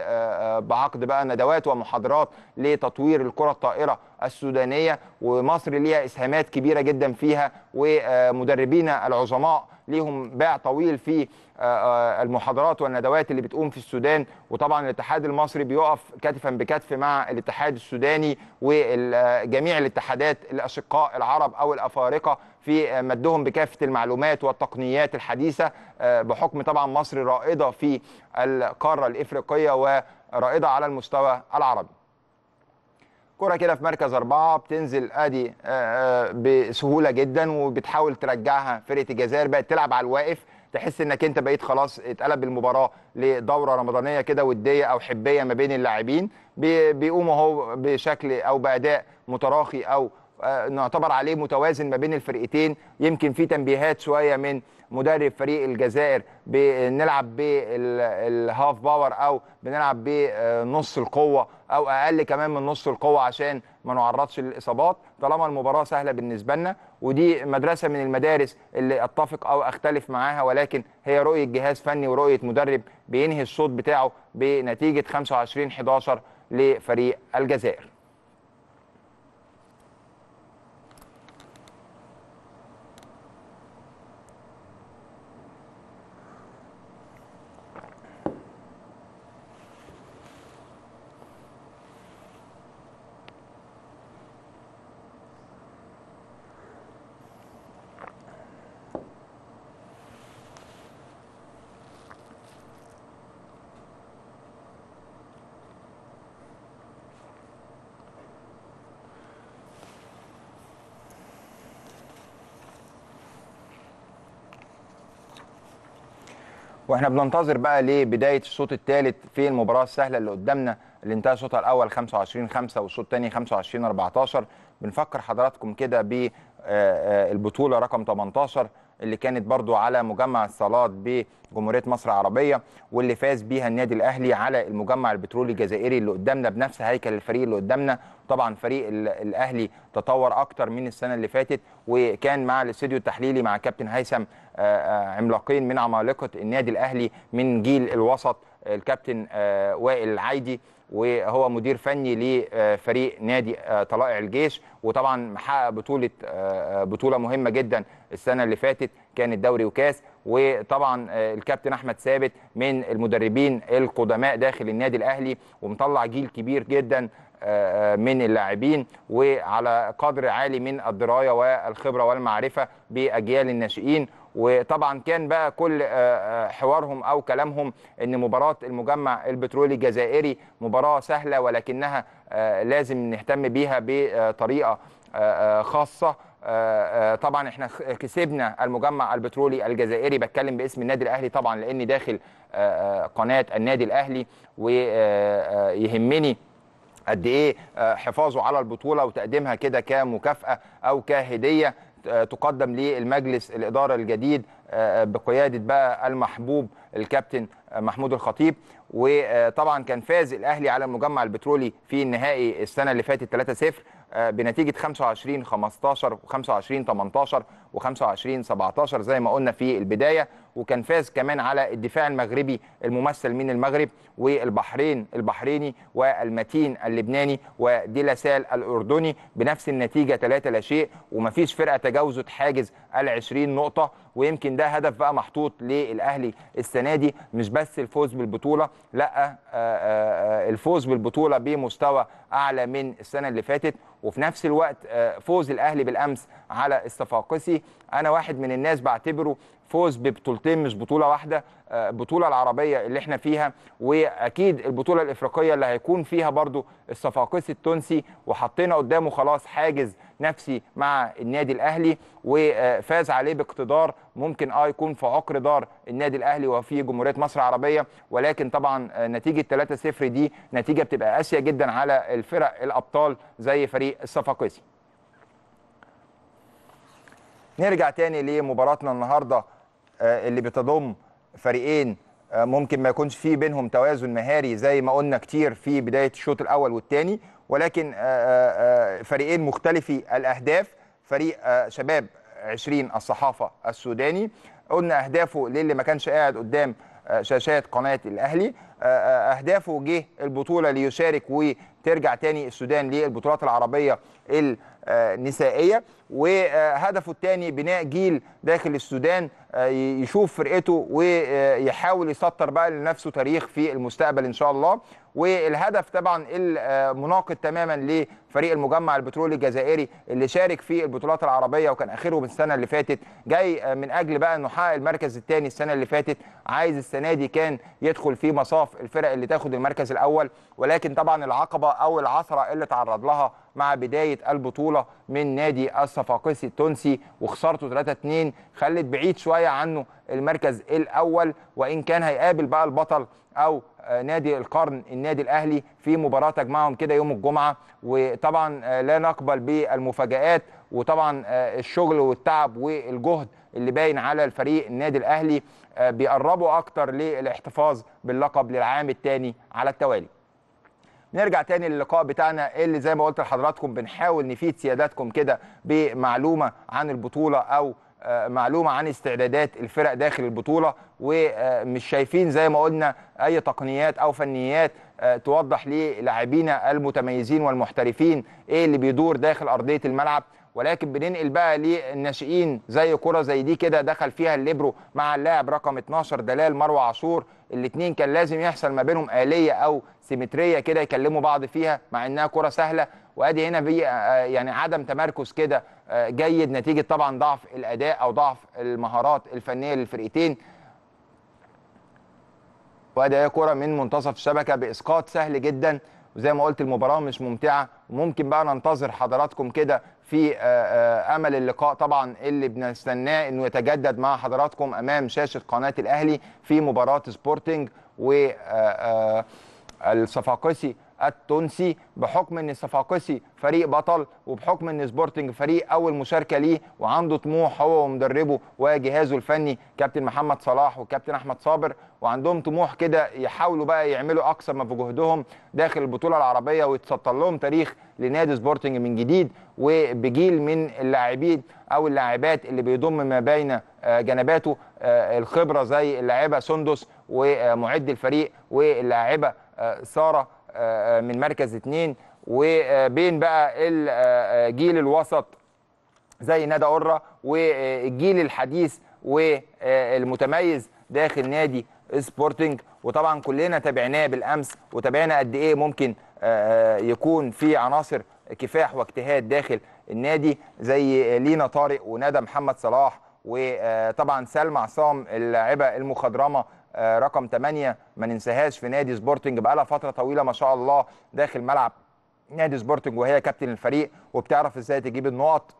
بعقد بقى ندوات ومحاضرات لتطوير الكره الطائره السودانيه ومصر ليها اسهامات كبيره جدا فيها ومدربينا العظماء ليهم باع طويل في آه، آه، المحاضرات والندوات اللي بتقوم في السودان وطبعا الاتحاد المصري بيقف كتفا بكتف مع الاتحاد السوداني وجميع الاتحادات الاشقاء العرب او الافارقه في مدهم بكافه المعلومات والتقنيات الحديثه آه، بحكم طبعا مصر رائده في القاره الافريقيه ورائده على المستوى العربي كره كده في مركز اربعه بتنزل ادي آه، آه، بسهوله جدا وبتحاول ترجعها فرقه الجزائر بقت تلعب على الواقف تحس انك انت بقيت خلاص اتقلب المباراه لدوره رمضانيه كده وديه او حبيه ما بين اللاعبين بيقوموا اهو بشكل او باداء متراخي او آه، نعتبر عليه متوازن ما بين الفرقتين يمكن في تنبيهات شويه من مدرب فريق الجزائر بنلعب بالهاف باور او بنلعب بنص القوه او اقل كمان من نص القوه عشان ما نعرضش للاصابات طالما المباراه سهله بالنسبه لنا ودي مدرسه من المدارس اللي اتفق او اختلف معاها ولكن هي رؤيه جهاز فني ورؤيه مدرب بينهي الشوط بتاعه بنتيجه 25 11 لفريق الجزائر واحنا بننتظر بقى لبدايه الشوط الثالث في المباراه السهله اللي قدامنا اللي انتهى الشوط الاول 25 5 والشوط الثاني 25 14 بنفكر حضراتكم كده بالبطوله آه، آه، رقم 18 اللي كانت برضو على مجمع الصالات بجمهورية مصر العربية واللي فاز بيها النادي الأهلي على المجمع البترولي الجزائري اللي قدامنا بنفس هيكل الفريق اللي قدامنا طبعا فريق الأهلي تطور أكتر من السنة اللي فاتت وكان مع الاستوديو التحليلي مع كابتن هيثم آه، آه، عملاقين من عمالقة النادي الأهلي من جيل الوسط الكابتن آه، وائل العايدي وهو مدير فني لفريق نادي آه، طلائع الجيش وطبعا محقق بطوله آه، آه، بطوله مهمه جدا السنه اللي فاتت كانت دوري وكاس وطبعا الكابتن احمد ثابت من المدربين القدماء داخل النادي الاهلي ومطلع جيل كبير جدا من اللاعبين وعلى قدر عالي من الدرايه والخبره والمعرفه باجيال الناشئين وطبعا كان بقى كل آه، آه، حوارهم او كلامهم ان مباراه المجمع البترولي الجزائري مباراه سهله ولكنها آه، لازم نهتم بيها بطريقه خاصه طبعا احنا كسبنا المجمع البترولي الجزائري بتكلم باسم النادي الاهلي طبعا لاني داخل قناه النادي الاهلي ويهمني قد ايه حفاظه على البطوله وتقديمها كده كمكافاه او كهديه آه، تقدم للمجلس الاداره الجديد آه، آه، بقياده بقى المحبوب الكابتن محمود الخطيب وطبعا كان فاز الاهلي على المجمع البترولي في النهائي السنه اللي فاتت 3-0 بنتيجه 25 15 و25 18 و25 17 زي ما قلنا في البدايه وكان فاز كمان على الدفاع المغربي الممثل من المغرب والبحرين البحريني والمتين اللبناني لاسال الاردني بنفس النتيجه 3 لا شيء ومفيش فرقه تجاوزت حاجز ال 20 نقطه ويمكن ده هدف بقى محطوط للاهلي السنه دي مش بس الفوز بالبطوله لا آآ آه، آآ آه، الفوز بالبطوله بمستوى اعلى من السنه اللي فاتت وفي نفس الوقت آه، فوز الاهلي بالامس على الصفاقسي انا واحد من الناس بعتبره فوز ببطولتين مش بطوله واحده البطوله آه، العربيه اللي احنا فيها واكيد البطوله الافريقيه اللي هيكون فيها برضو الصفاقس التونسي وحطينا قدامه خلاص حاجز نفسي مع النادي الاهلي وفاز عليه باقتدار ممكن اه يكون في عقر دار النادي الاهلي وفي جمهوريه مصر العربيه ولكن طبعا آه، نتيجه 3-0 دي نتيجه بتبقى قاسيه جدا على الفرق الابطال زي فريق الصفاقسي نرجع تاني لمباراتنا النهارده آه، اللي بتضم فريقين آه، ممكن ما يكونش في بينهم توازن مهاري زي ما قلنا كتير في بدايه الشوط الاول والتاني ولكن آه، فريقين مختلفي الاهداف فريق شباب 20 الصحافه السوداني قلنا اهدافه للي ما كانش قاعد قدام شاشات قناه الاهلي اهدافه جه البطوله ليشارك وترجع تاني السودان للبطولات العربيه النسائيه وهدفه الثاني بناء جيل داخل السودان آه، يشوف فرقته ويحاول يسطر بقى لنفسه تاريخ في المستقبل ان شاء الله والهدف طبعا المناقض آه، تماما لفريق المجمع البترولي الجزائري اللي شارك في البطولات العربيه وكان اخرهم السنه اللي فاتت جاي آه، من اجل بقى انه حقق المركز الثاني السنه اللي فاتت عايز السنه دي كان يدخل في مصاف الفرق اللي تاخد المركز الاول ولكن طبعا العقبه او العثره اللي تعرض لها مع بدايه البطوله من نادي الصفاقسي التونسي وخسارته 3-2 خلت بعيد شويه عنه المركز الاول وان كان هيقابل بقى البطل او آه، نادي القرن النادي الاهلي في مباراه تجمعهم كده يوم الجمعه وطبعا آه، لا نقبل بالمفاجات وطبعا آه، الشغل والتعب والجهد اللي باين على الفريق النادي الاهلي بيقربوا اكتر للاحتفاظ باللقب للعام الثاني على التوالي نرجع تاني للقاء بتاعنا اللي زي ما قلت لحضراتكم بنحاول نفيد سياداتكم كده بمعلومه عن البطوله او آه، معلومه عن استعدادات الفرق داخل البطوله ومش آه، شايفين زي ما قلنا اي تقنيات او فنيات آه، توضح للاعبينا المتميزين والمحترفين ايه اللي بيدور داخل ارضيه الملعب ولكن بننقل بقى للناشئين زي كره زي دي كده دخل فيها الليبرو مع اللاعب رقم 12 دلال مروه عاشور الاثنين كان لازم يحصل ما بينهم آلية او سيمتريه كده يكلموا بعض فيها مع انها كره سهله وادي هنا في آه، آه، يعني عدم تمركز كده آه، جيد نتيجه طبعا ضعف الاداء او ضعف المهارات الفنيه للفرقتين وادي هي كره من منتصف الشبكه باسقاط سهل جدا وزي ما قلت المباراه مش ممتعه وممكن بقى ننتظر حضراتكم كده في آه، آه، امل اللقاء طبعا اللي بنستناه انه يتجدد مع حضراتكم امام شاشه قناه الاهلي في مباراه سبورتنج و آه، الصفاقسي التونسي بحكم ان صفاقسي فريق بطل وبحكم ان سبورتنج فريق اول مشاركه ليه وعنده طموح هو ومدربه وجهازه الفني كابتن محمد صلاح وكابتن احمد صابر وعندهم طموح كده يحاولوا بقى يعملوا اقصى ما في جهدهم داخل البطوله العربيه ويتسطر لهم تاريخ لنادي سبورتنج من جديد وبجيل من اللاعبين او اللاعبات اللي بيضم ما بين آه، جنباته آه، الخبره زي اللاعبه سندس ومعد الفريق واللاعبه آه، ساره آه، آه، من مركز اتنين وبين بقى الجيل آه، الوسط زي ندى قره والجيل الحديث والمتميز داخل نادي سبورتنج وطبعا كلنا تابعناه بالامس وتابعنا قد ايه ممكن يكون في عناصر كفاح واجتهاد داخل النادي زي لينا طارق وندى محمد صلاح وطبعا سلمى عصام اللاعبه المخضرمه آه، رقم 8 ما ننساهاش في نادي سبورتنج بقالها فتره طويله ما شاء الله داخل ملعب نادي سبورتنج وهي كابتن الفريق وبتعرف ازاي تجيب النقط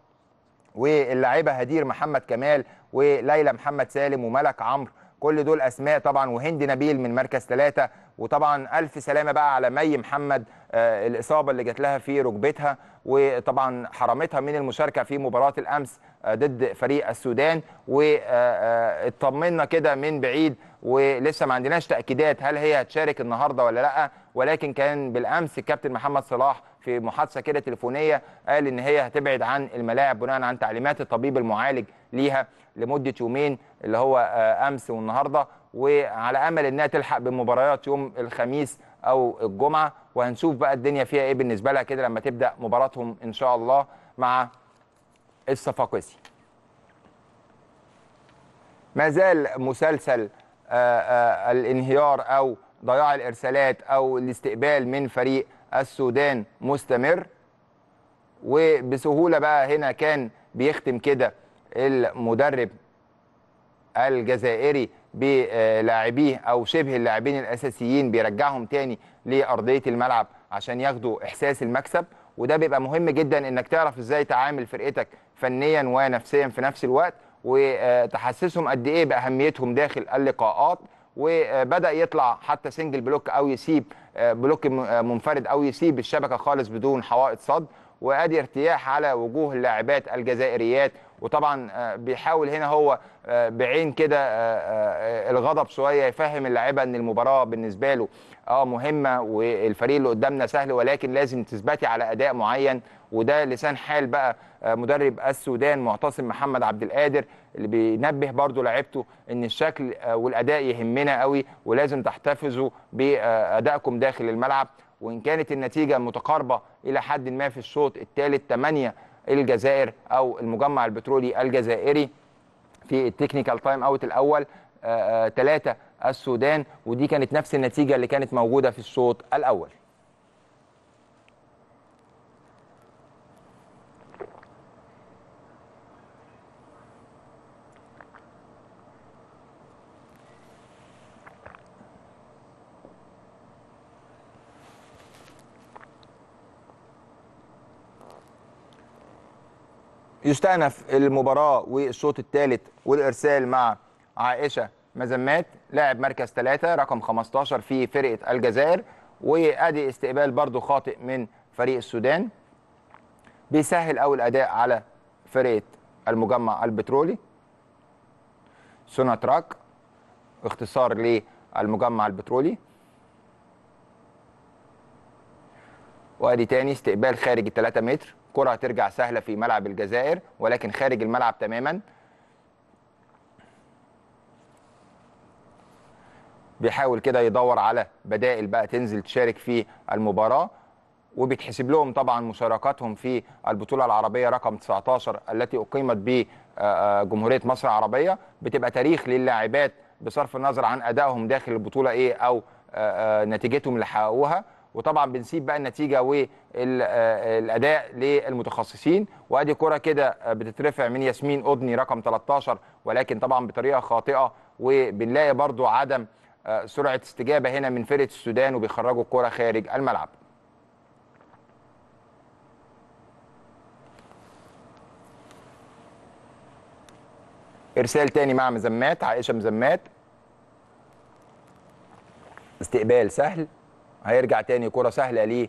واللاعبه هدير محمد كمال وليلى محمد سالم وملك عمرو كل دول اسماء طبعا وهند نبيل من مركز ثلاثه وطبعا الف سلامه بقى على مي محمد آه الاصابه اللي جات لها في ركبتها وطبعا حرمتها من المشاركه في مباراه الامس آه ضد فريق السودان واطمنا آه، آه، كده من بعيد ولسه ما عندناش تاكيدات هل هي هتشارك النهارده ولا لا ولكن كان بالامس الكابتن محمد صلاح في محادثه كده تليفونيه قال ان هي هتبعد عن الملاعب بناء عن تعليمات الطبيب المعالج ليها لمده يومين اللي هو آه، امس والنهارده وعلى امل انها تلحق بمباريات يوم الخميس او الجمعه وهنشوف بقى الدنيا فيها ايه بالنسبه لها كده لما تبدا مباراتهم ان شاء الله مع الصفاقسي. ما زال مسلسل آه، آه، الانهيار او ضياع الارسالات او الاستقبال من فريق السودان مستمر وبسهوله بقى هنا كان بيختم كده المدرب الجزائري بلاعبيه او شبه اللاعبين الاساسيين بيرجعهم تاني لارضيه الملعب عشان ياخدوا احساس المكسب وده بيبقى مهم جدا انك تعرف ازاي تعامل فرقتك فنيا ونفسيا في نفس الوقت وتحسسهم قد ايه باهميتهم داخل اللقاءات وبدا يطلع حتى سنجل بلوك او يسيب بلوك منفرد او يسيب الشبكه خالص بدون حوائط صد وادي ارتياح على وجوه اللاعبات الجزائريات وطبعا آه، بيحاول هنا هو آه، بعين كده آه، الغضب شويه يفهم اللعيبه ان المباراه بالنسبه له اه مهمه والفريق اللي قدامنا سهل ولكن لازم تثبتي على اداء معين وده لسان حال بقى مدرب السودان معتصم محمد عبد القادر اللي بينبه برضه لعيبته ان الشكل والاداء يهمنا قوي ولازم تحتفظوا بادائكم داخل الملعب وان كانت النتيجه متقاربه الى حد ما في الشوط الثالث 8 الجزائر او المجمع البترولي الجزائري في التكنيكال تايم اوت الاول 3 آه، آه، السودان ودي كانت نفس النتيجه اللي كانت موجوده في الشوط الاول يستأنف المباراة والشوط الثالث والإرسال مع عائشة مزمات لاعب مركز ثلاثة رقم 15 في فرقة الجزائر وأدي استقبال برضو خاطئ من فريق السودان بيسهل أول أداء على فرقة المجمع البترولي سونا تراك اختصار للمجمع البترولي وادي تاني استقبال خارج الثلاثة 3 متر الكره هترجع سهلة في ملعب الجزائر ولكن خارج الملعب تماما بيحاول كده يدور على بدائل بقى تنزل تشارك في المباراة وبيتحسب لهم طبعا مشاركاتهم في البطولة العربية رقم 19 التي أقيمت بجمهورية آه، آه، مصر العربية بتبقى تاريخ للاعبات بصرف النظر عن أدائهم داخل البطولة إيه أو آه، نتيجتهم اللي حققوها وطبعا بنسيب بقى النتيجه والاداء آه، للمتخصصين وادي كره كده بتترفع من ياسمين قضني رقم 13 ولكن طبعا بطريقه خاطئه وبنلاقي برضو عدم آه، سرعه استجابه هنا من فرقه السودان وبيخرجوا الكره خارج الملعب ارسال تاني مع مزمات عائشه مزمات استقبال سهل هيرجع تاني كره سهله ليه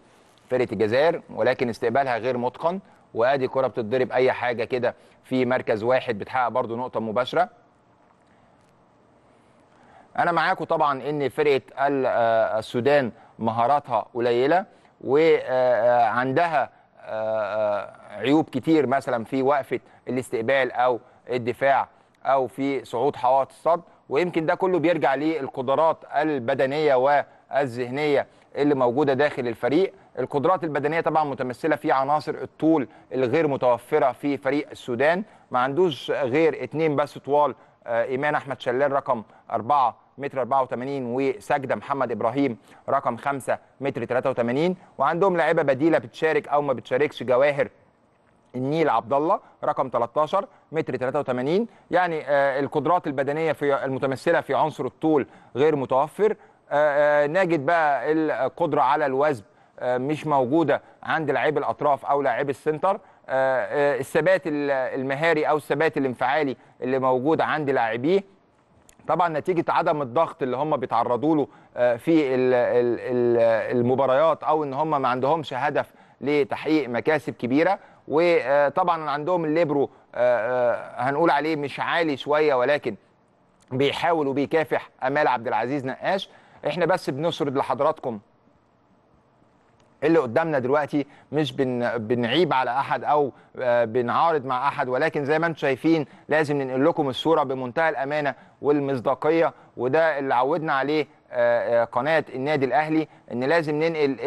فرقه الجزائر ولكن استقبالها غير متقن وادي كره بتتضرب اي حاجه كده في مركز واحد بتحقق برضو نقطه مباشره انا معاكم طبعا ان فرقه آه، السودان مهاراتها قليله وعندها آه، آه، عيوب كتير مثلا في وقفه الاستقبال او الدفاع او في صعود حوائط الصد ويمكن ده كله بيرجع للقدرات البدنيه والذهنيه اللي موجوده داخل الفريق القدرات البدنيه طبعا متمثله في عناصر الطول الغير متوفره في فريق السودان ما عندوش غير اثنين بس طوال آه، ايمان احمد شلال رقم 4 متر 84 وسجده محمد ابراهيم رقم 5 متر 83 وعندهم لعيبه بديله بتشارك او ما بتشاركش جواهر النيل عبد الله رقم 13 متر 83 يعني آه، القدرات البدنيه في المتمثله في عنصر الطول غير متوفر آه، آه، نجد بقى القدره على الوزب آه، مش موجوده عند لاعبي الاطراف او لاعبي السنتر الثبات المهاري او الثبات الانفعالي اللي موجود عند لاعبيه طبعا نتيجه عدم الضغط اللي هم بيتعرضوا له في المباريات او ان هم ما عندهمش هدف لتحقيق مكاسب كبيره وطبعا عندهم الليبرو هنقول عليه مش عالي شويه ولكن بيحاول وبيكافح امال عبد العزيز نقاش احنا بس بنسرد لحضراتكم اللي قدامنا دلوقتي مش بن بنعيب على احد او آه، بنعارض مع احد ولكن زي ما انتم شايفين لازم ننقل لكم الصوره بمنتهى الامانه والمصداقيه وده اللي عودنا عليه آه، آه، قناه النادي الاهلي ان لازم ننقل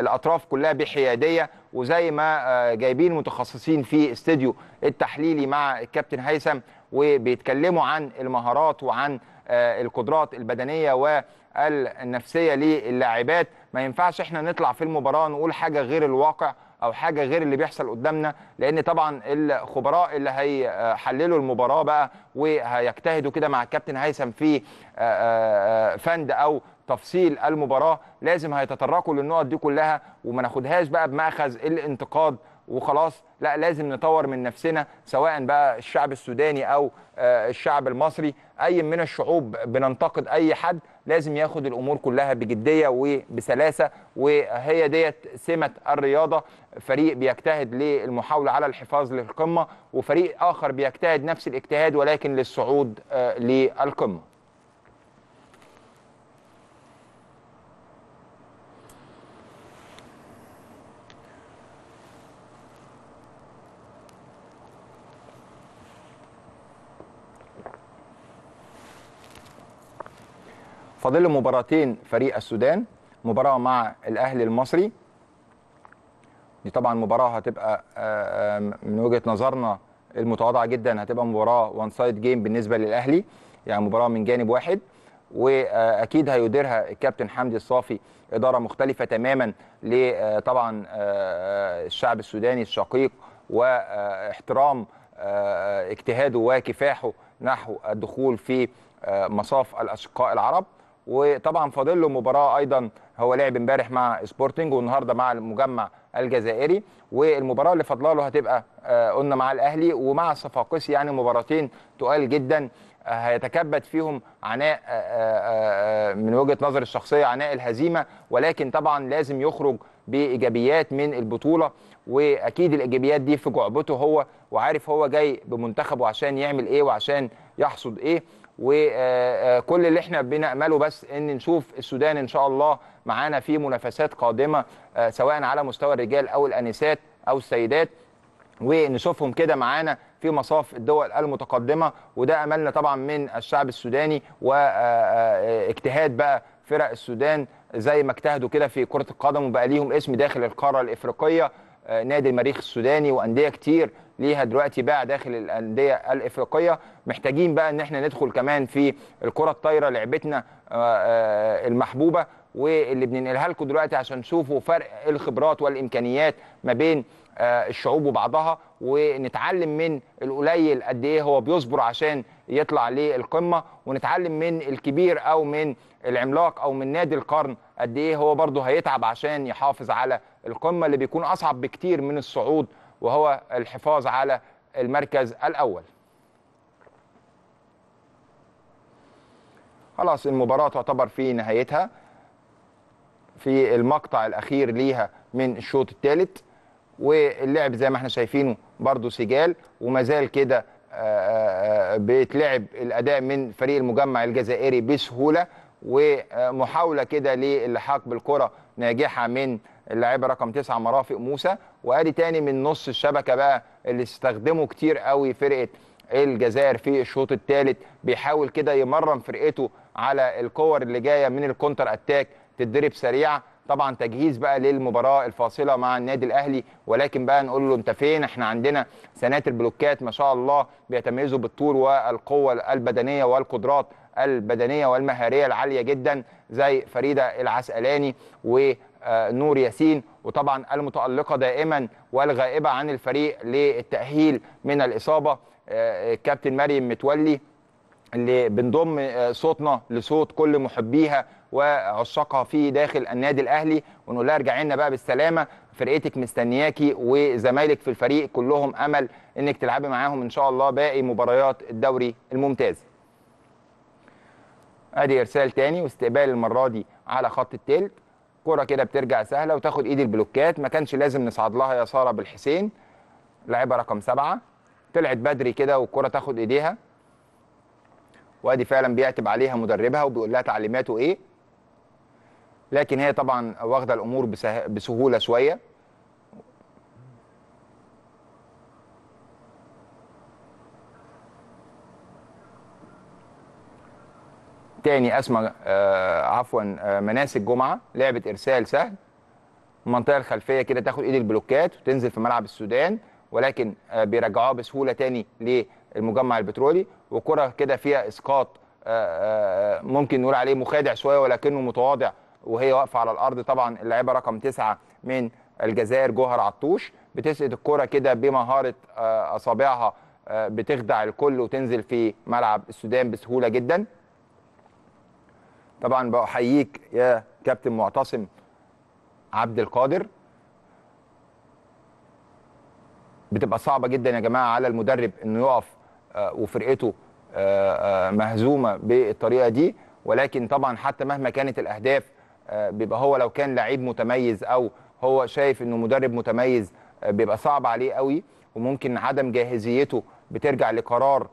الاطراف كلها بحياديه وزي ما جايبين متخصصين في استديو التحليلي مع الكابتن هيثم وبيتكلموا عن المهارات وعن آه، القدرات البدنيه والنفسيه للاعبات ما ينفعش احنا نطلع في المباراه نقول حاجه غير الواقع او حاجه غير اللي بيحصل قدامنا لان طبعا الخبراء اللي هيحللوا المباراه بقى وهيجتهدوا كده مع الكابتن هيثم في آه، آه، فند او تفصيل المباراه لازم هيتطرقوا للنقط دي كلها وما ناخدهاش بقى بماخذ الانتقاد وخلاص لا لازم نطور من نفسنا سواء بقى الشعب السوداني او آه، الشعب المصري اي من الشعوب بننتقد اي حد لازم ياخد الامور كلها بجديه وبسلاسه وهي ديت سمه الرياضه فريق بيجتهد للمحاوله على الحفاظ للقمه وفريق اخر بيجتهد نفس الاجتهاد ولكن للصعود آه، للقمه فاضل مباراتين فريق السودان مباراه مع الاهلي المصري دي طبعا مباراه هتبقى آه، آه، من وجهه نظرنا المتواضعه جدا هتبقى مباراه وان سايد جيم بالنسبه للاهلي يعني مباراه من جانب واحد واكيد هيديرها الكابتن حمدي الصافي اداره مختلفه تماما لطبعا آه، الشعب السوداني الشقيق واحترام اجتهاده وكفاحه نحو الدخول في مصاف الاشقاء العرب وطبعا فاضل له مباراه ايضا هو لعب امبارح مع سبورتنج والنهارده مع المجمع الجزائري والمباراه اللي فاضله له هتبقى آه، قلنا مع الاهلي ومع الصفاقسي يعني مباراتين تقال جدا آه، هيتكبد فيهم عناء آه، من وجهه نظري الشخصيه عناء الهزيمه ولكن طبعا لازم يخرج بايجابيات من البطوله واكيد الايجابيات دي في جعبته هو وعارف هو جاي بمنتخبه عشان يعمل ايه وعشان يحصد ايه وكل اللي احنا بنأمله بس ان نشوف السودان ان شاء الله معانا في منافسات قادمه آه، سواء على مستوى الرجال او الانسات او السيدات ونشوفهم كده معانا في مصاف الدول المتقدمه وده املنا طبعا من الشعب السوداني واجتهاد آه، آه، بقى فرق السودان زي ما اجتهدوا كده في كره القدم وبقى ليهم اسم داخل القاره الافريقيه نادي المريخ السوداني وانديه كتير ليها دلوقتي باع داخل الانديه الافريقيه محتاجين بقى ان احنا ندخل كمان في الكره الطايره لعبتنا آه، آه، المحبوبه واللي بننقلها لكم دلوقتي عشان تشوفوا فرق الخبرات والامكانيات ما بين آه، الشعوب وبعضها ونتعلم من القليل قد ايه هو بيصبر عشان يطلع للقمه ونتعلم من الكبير او من العملاق او من نادي القرن قد ايه هو برضه هيتعب عشان يحافظ على القمه اللي بيكون اصعب بكتير من الصعود وهو الحفاظ على المركز الاول خلاص المباراه تعتبر في نهايتها في المقطع الاخير ليها من الشوط الثالث واللعب زي ما احنا شايفينه برضو سجال وما زال كده آه، آه، آه، بيتلعب الاداء من فريق المجمع الجزائري بسهوله ومحاوله كده للحاق بالكره ناجحه من اللاعب رقم تسعة مرافق موسى وادي تاني من نص الشبكه بقى اللي استخدمه كتير قوي فرقه الجزائر في الشوط الثالث بيحاول كده يمرن فرقته على الكور اللي جايه من الكونتر اتاك تتضرب سريعه طبعا تجهيز بقى للمباراه الفاصله مع النادي الاهلي ولكن بقى نقول له انت فين احنا عندنا سنات البلوكات ما شاء الله بيتميزوا بالطول والقوه البدنيه والقدرات البدنيه والمهاريه العاليه جدا زي فريده العسقلاني و آه، نور ياسين وطبعا المتألقة دائما والغائبة عن الفريق للتأهيل من الإصابة آه، كابتن مريم متولي اللي بنضم آه، صوتنا لصوت كل محبيها وعشاقها في داخل النادي الاهلي ونقول لها ارجعي لنا بقى بالسلامه فرقتك مستنياكي وزمايلك في الفريق كلهم امل انك تلعبي معاهم ان شاء الله باقي مباريات الدوري الممتاز. ادي ارسال تاني واستقبال المره دي على خط التلت كرة كده بترجع سهله وتاخد ايد البلوكات ما كانش لازم نصعد لها يا ساره بالحسين لاعبه رقم سبعه طلعت بدري كده والكرة تاخد ايديها وادي فعلا بيعتب عليها مدربها وبيقول لها تعليماته ايه لكن هي طبعا واخده الامور بسهوله شويه تاني اسمى آه عفوا آه مناسك جمعه لعبه ارسال سهل المنطقه الخلفيه كده تاخد ايد البلوكات وتنزل في ملعب السودان ولكن آه بيرجعوها بسهوله تاني للمجمع البترولي وكره كده فيها اسقاط آه آه ممكن نقول عليه مخادع شويه ولكنه متواضع وهي واقفه على الارض طبعا اللاعبه رقم تسعه من الجزائر جوهر عطوش بتسقط الكره كده بمهاره آه اصابعها آه، بتخدع الكل وتنزل في ملعب السودان بسهوله جدا طبعا بحييك يا كابتن معتصم عبد القادر بتبقى صعبه جدا يا جماعه على المدرب انه يقف آه، وفرقته آه، آه، مهزومه بالطريقه دي ولكن طبعا حتى مهما كانت الاهداف بيبقى هو لو كان لعيب متميز او هو شايف انه مدرب متميز بيبقى صعب عليه قوي وممكن عدم جاهزيته بترجع لقرار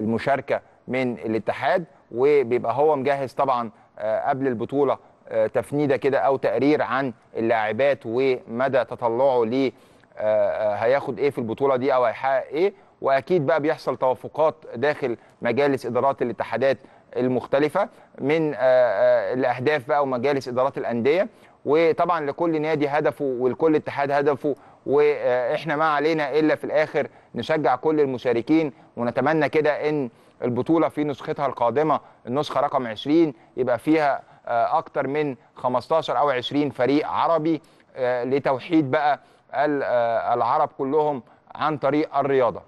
المشاركه من الاتحاد وبيبقى هو مجهز طبعا آه، قبل البطوله آه، تفنيده كده او تقرير عن اللاعبات ومدى تطلعه ل آه، هياخد ايه في البطوله دي او هيحقق ايه واكيد بقى بيحصل توافقات داخل مجالس ادارات الاتحادات المختلفه من الاهداف بقى ومجالس ادارات الانديه وطبعا لكل نادي هدفه ولكل اتحاد هدفه واحنا ما علينا الا في الاخر نشجع كل المشاركين ونتمنى كده ان البطوله في نسختها القادمه النسخه رقم 20 يبقى فيها آه، اكتر من 15 او 20 فريق عربي آه، لتوحيد بقى آه، العرب كلهم عن طريق الرياضه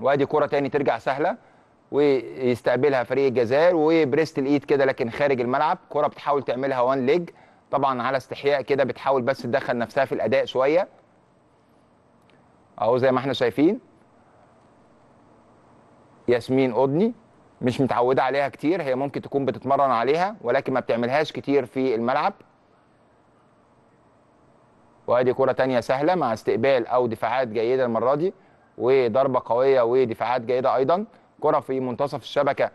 وادي كره تاني ترجع سهله ويستقبلها فريق الجزائر وبريست الايد كده لكن خارج الملعب كره بتحاول تعملها وان ليج طبعا على استحياء كده بتحاول بس تدخل نفسها في الاداء شويه اهو زي ما احنا شايفين ياسمين قضني مش متعوده عليها كتير هي ممكن تكون بتتمرن عليها ولكن ما بتعملهاش كتير في الملعب وادي كره تانية سهله مع استقبال او دفاعات جيده المره دي وضربه قويه ودفاعات جيده ايضا كره في منتصف الشبكه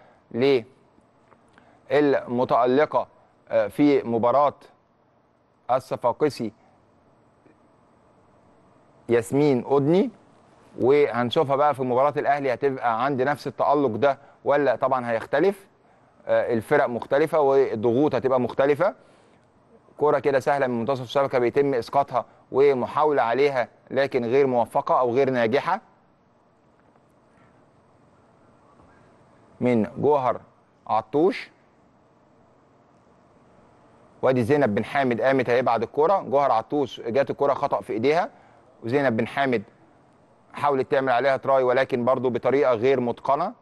للمتالقه آه، في مباراه الصفاقسي ياسمين أدني وهنشوفها بقى في مباراه الاهلي هتبقى عند نفس التالق ده ولا طبعا هيختلف آه، الفرق مختلفه والضغوط هتبقى مختلفه كرة كده سهلة من منتصف الشبكة بيتم إسقاطها ومحاولة عليها لكن غير موفقة أو غير ناجحة من جوهر عطوش وادي زينب بن حامد قامت هيبعد الكوره جوهر عطوش جات الكوره خطأ في إيديها وزينب بن حامد حاولت تعمل عليها تراي ولكن برضو بطريقه غير متقنه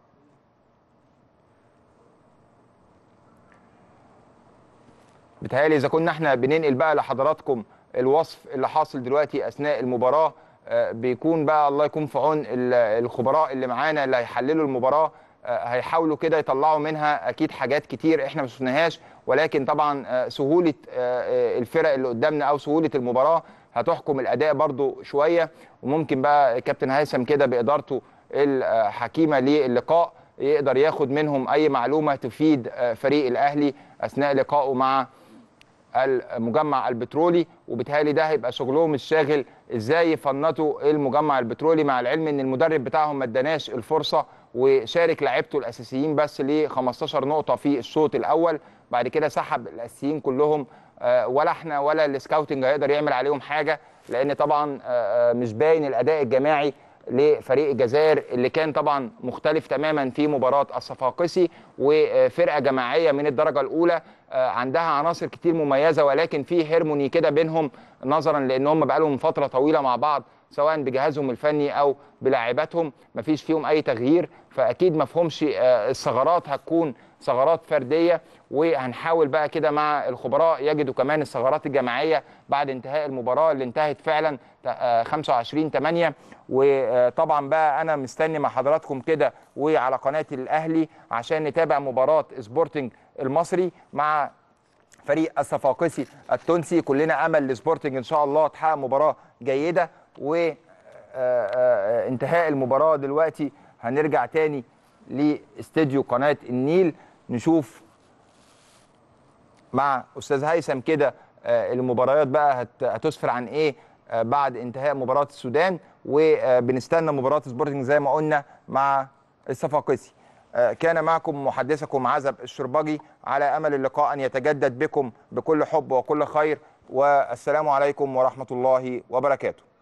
بتهيألي اذا كنا احنا بننقل بقى لحضراتكم الوصف اللي حاصل دلوقتي اثناء المباراه آه، بيكون بقى الله يكون في عون الخبراء اللي معانا اللي هيحللوا المباراه آه، هيحاولوا كده يطلعوا منها اكيد حاجات كتير احنا ما شفناهاش ولكن طبعا آه، سهوله الفرق اللي قدامنا او سهوله المباراه هتحكم الاداء برضو شويه وممكن بقى كابتن هيثم كده بادارته الحكيمه للقاء يقدر ياخد منهم اي معلومه تفيد آه، فريق الاهلي اثناء لقائه مع المجمع البترولي وبالتالي ده هيبقى شغلهم الشاغل ازاي يفنطوا المجمع البترولي مع العلم ان المدرب بتاعهم ما اداناش الفرصه وشارك لعيبته الاساسيين بس ل 15 نقطه في الشوط الاول بعد كده سحب الاساسيين كلهم آه، ولا احنا ولا السكاوتنج هيقدر يعمل عليهم حاجه لان طبعا آه، آه، مش باين الاداء الجماعي لفريق الجزائر اللي كان طبعا مختلف تماما في مباراه الصفاقسي وفرقه جماعيه من الدرجه الاولى عندها عناصر كتير مميزه ولكن في هرموني كده بينهم نظرا لان هم بقالهم فتره طويله مع بعض سواء بجهازهم الفني او بلاعباتهم مفيش فيهم اي تغيير فاكيد مفهومش الثغرات هتكون ثغرات فرديه وهنحاول بقى كده مع الخبراء يجدوا كمان الثغرات الجماعيه بعد انتهاء المباراه اللي انتهت فعلا 25 8 آه، وطبعا بقى انا مستني مع حضراتكم كده وعلى قناه الاهلي عشان نتابع مباراه سبورتنج المصري مع فريق الصفاقسي التونسي كلنا امل لسبورتنج ان شاء الله تحقق مباراه جيده وانتهاء آه، آه، المباراه دلوقتي هنرجع تاني لاستديو قناه النيل نشوف مع استاذ هيثم كده آه، المباريات بقى هتسفر عن ايه آه، بعد انتهاء مباراه السودان وبنستنى آه، مباراه سبورتنج زي ما قلنا مع الصفاقسي كان معكم محدثكم عزب الشربجي على امل اللقاء ان يتجدد بكم بكل حب وكل خير والسلام عليكم ورحمه الله وبركاته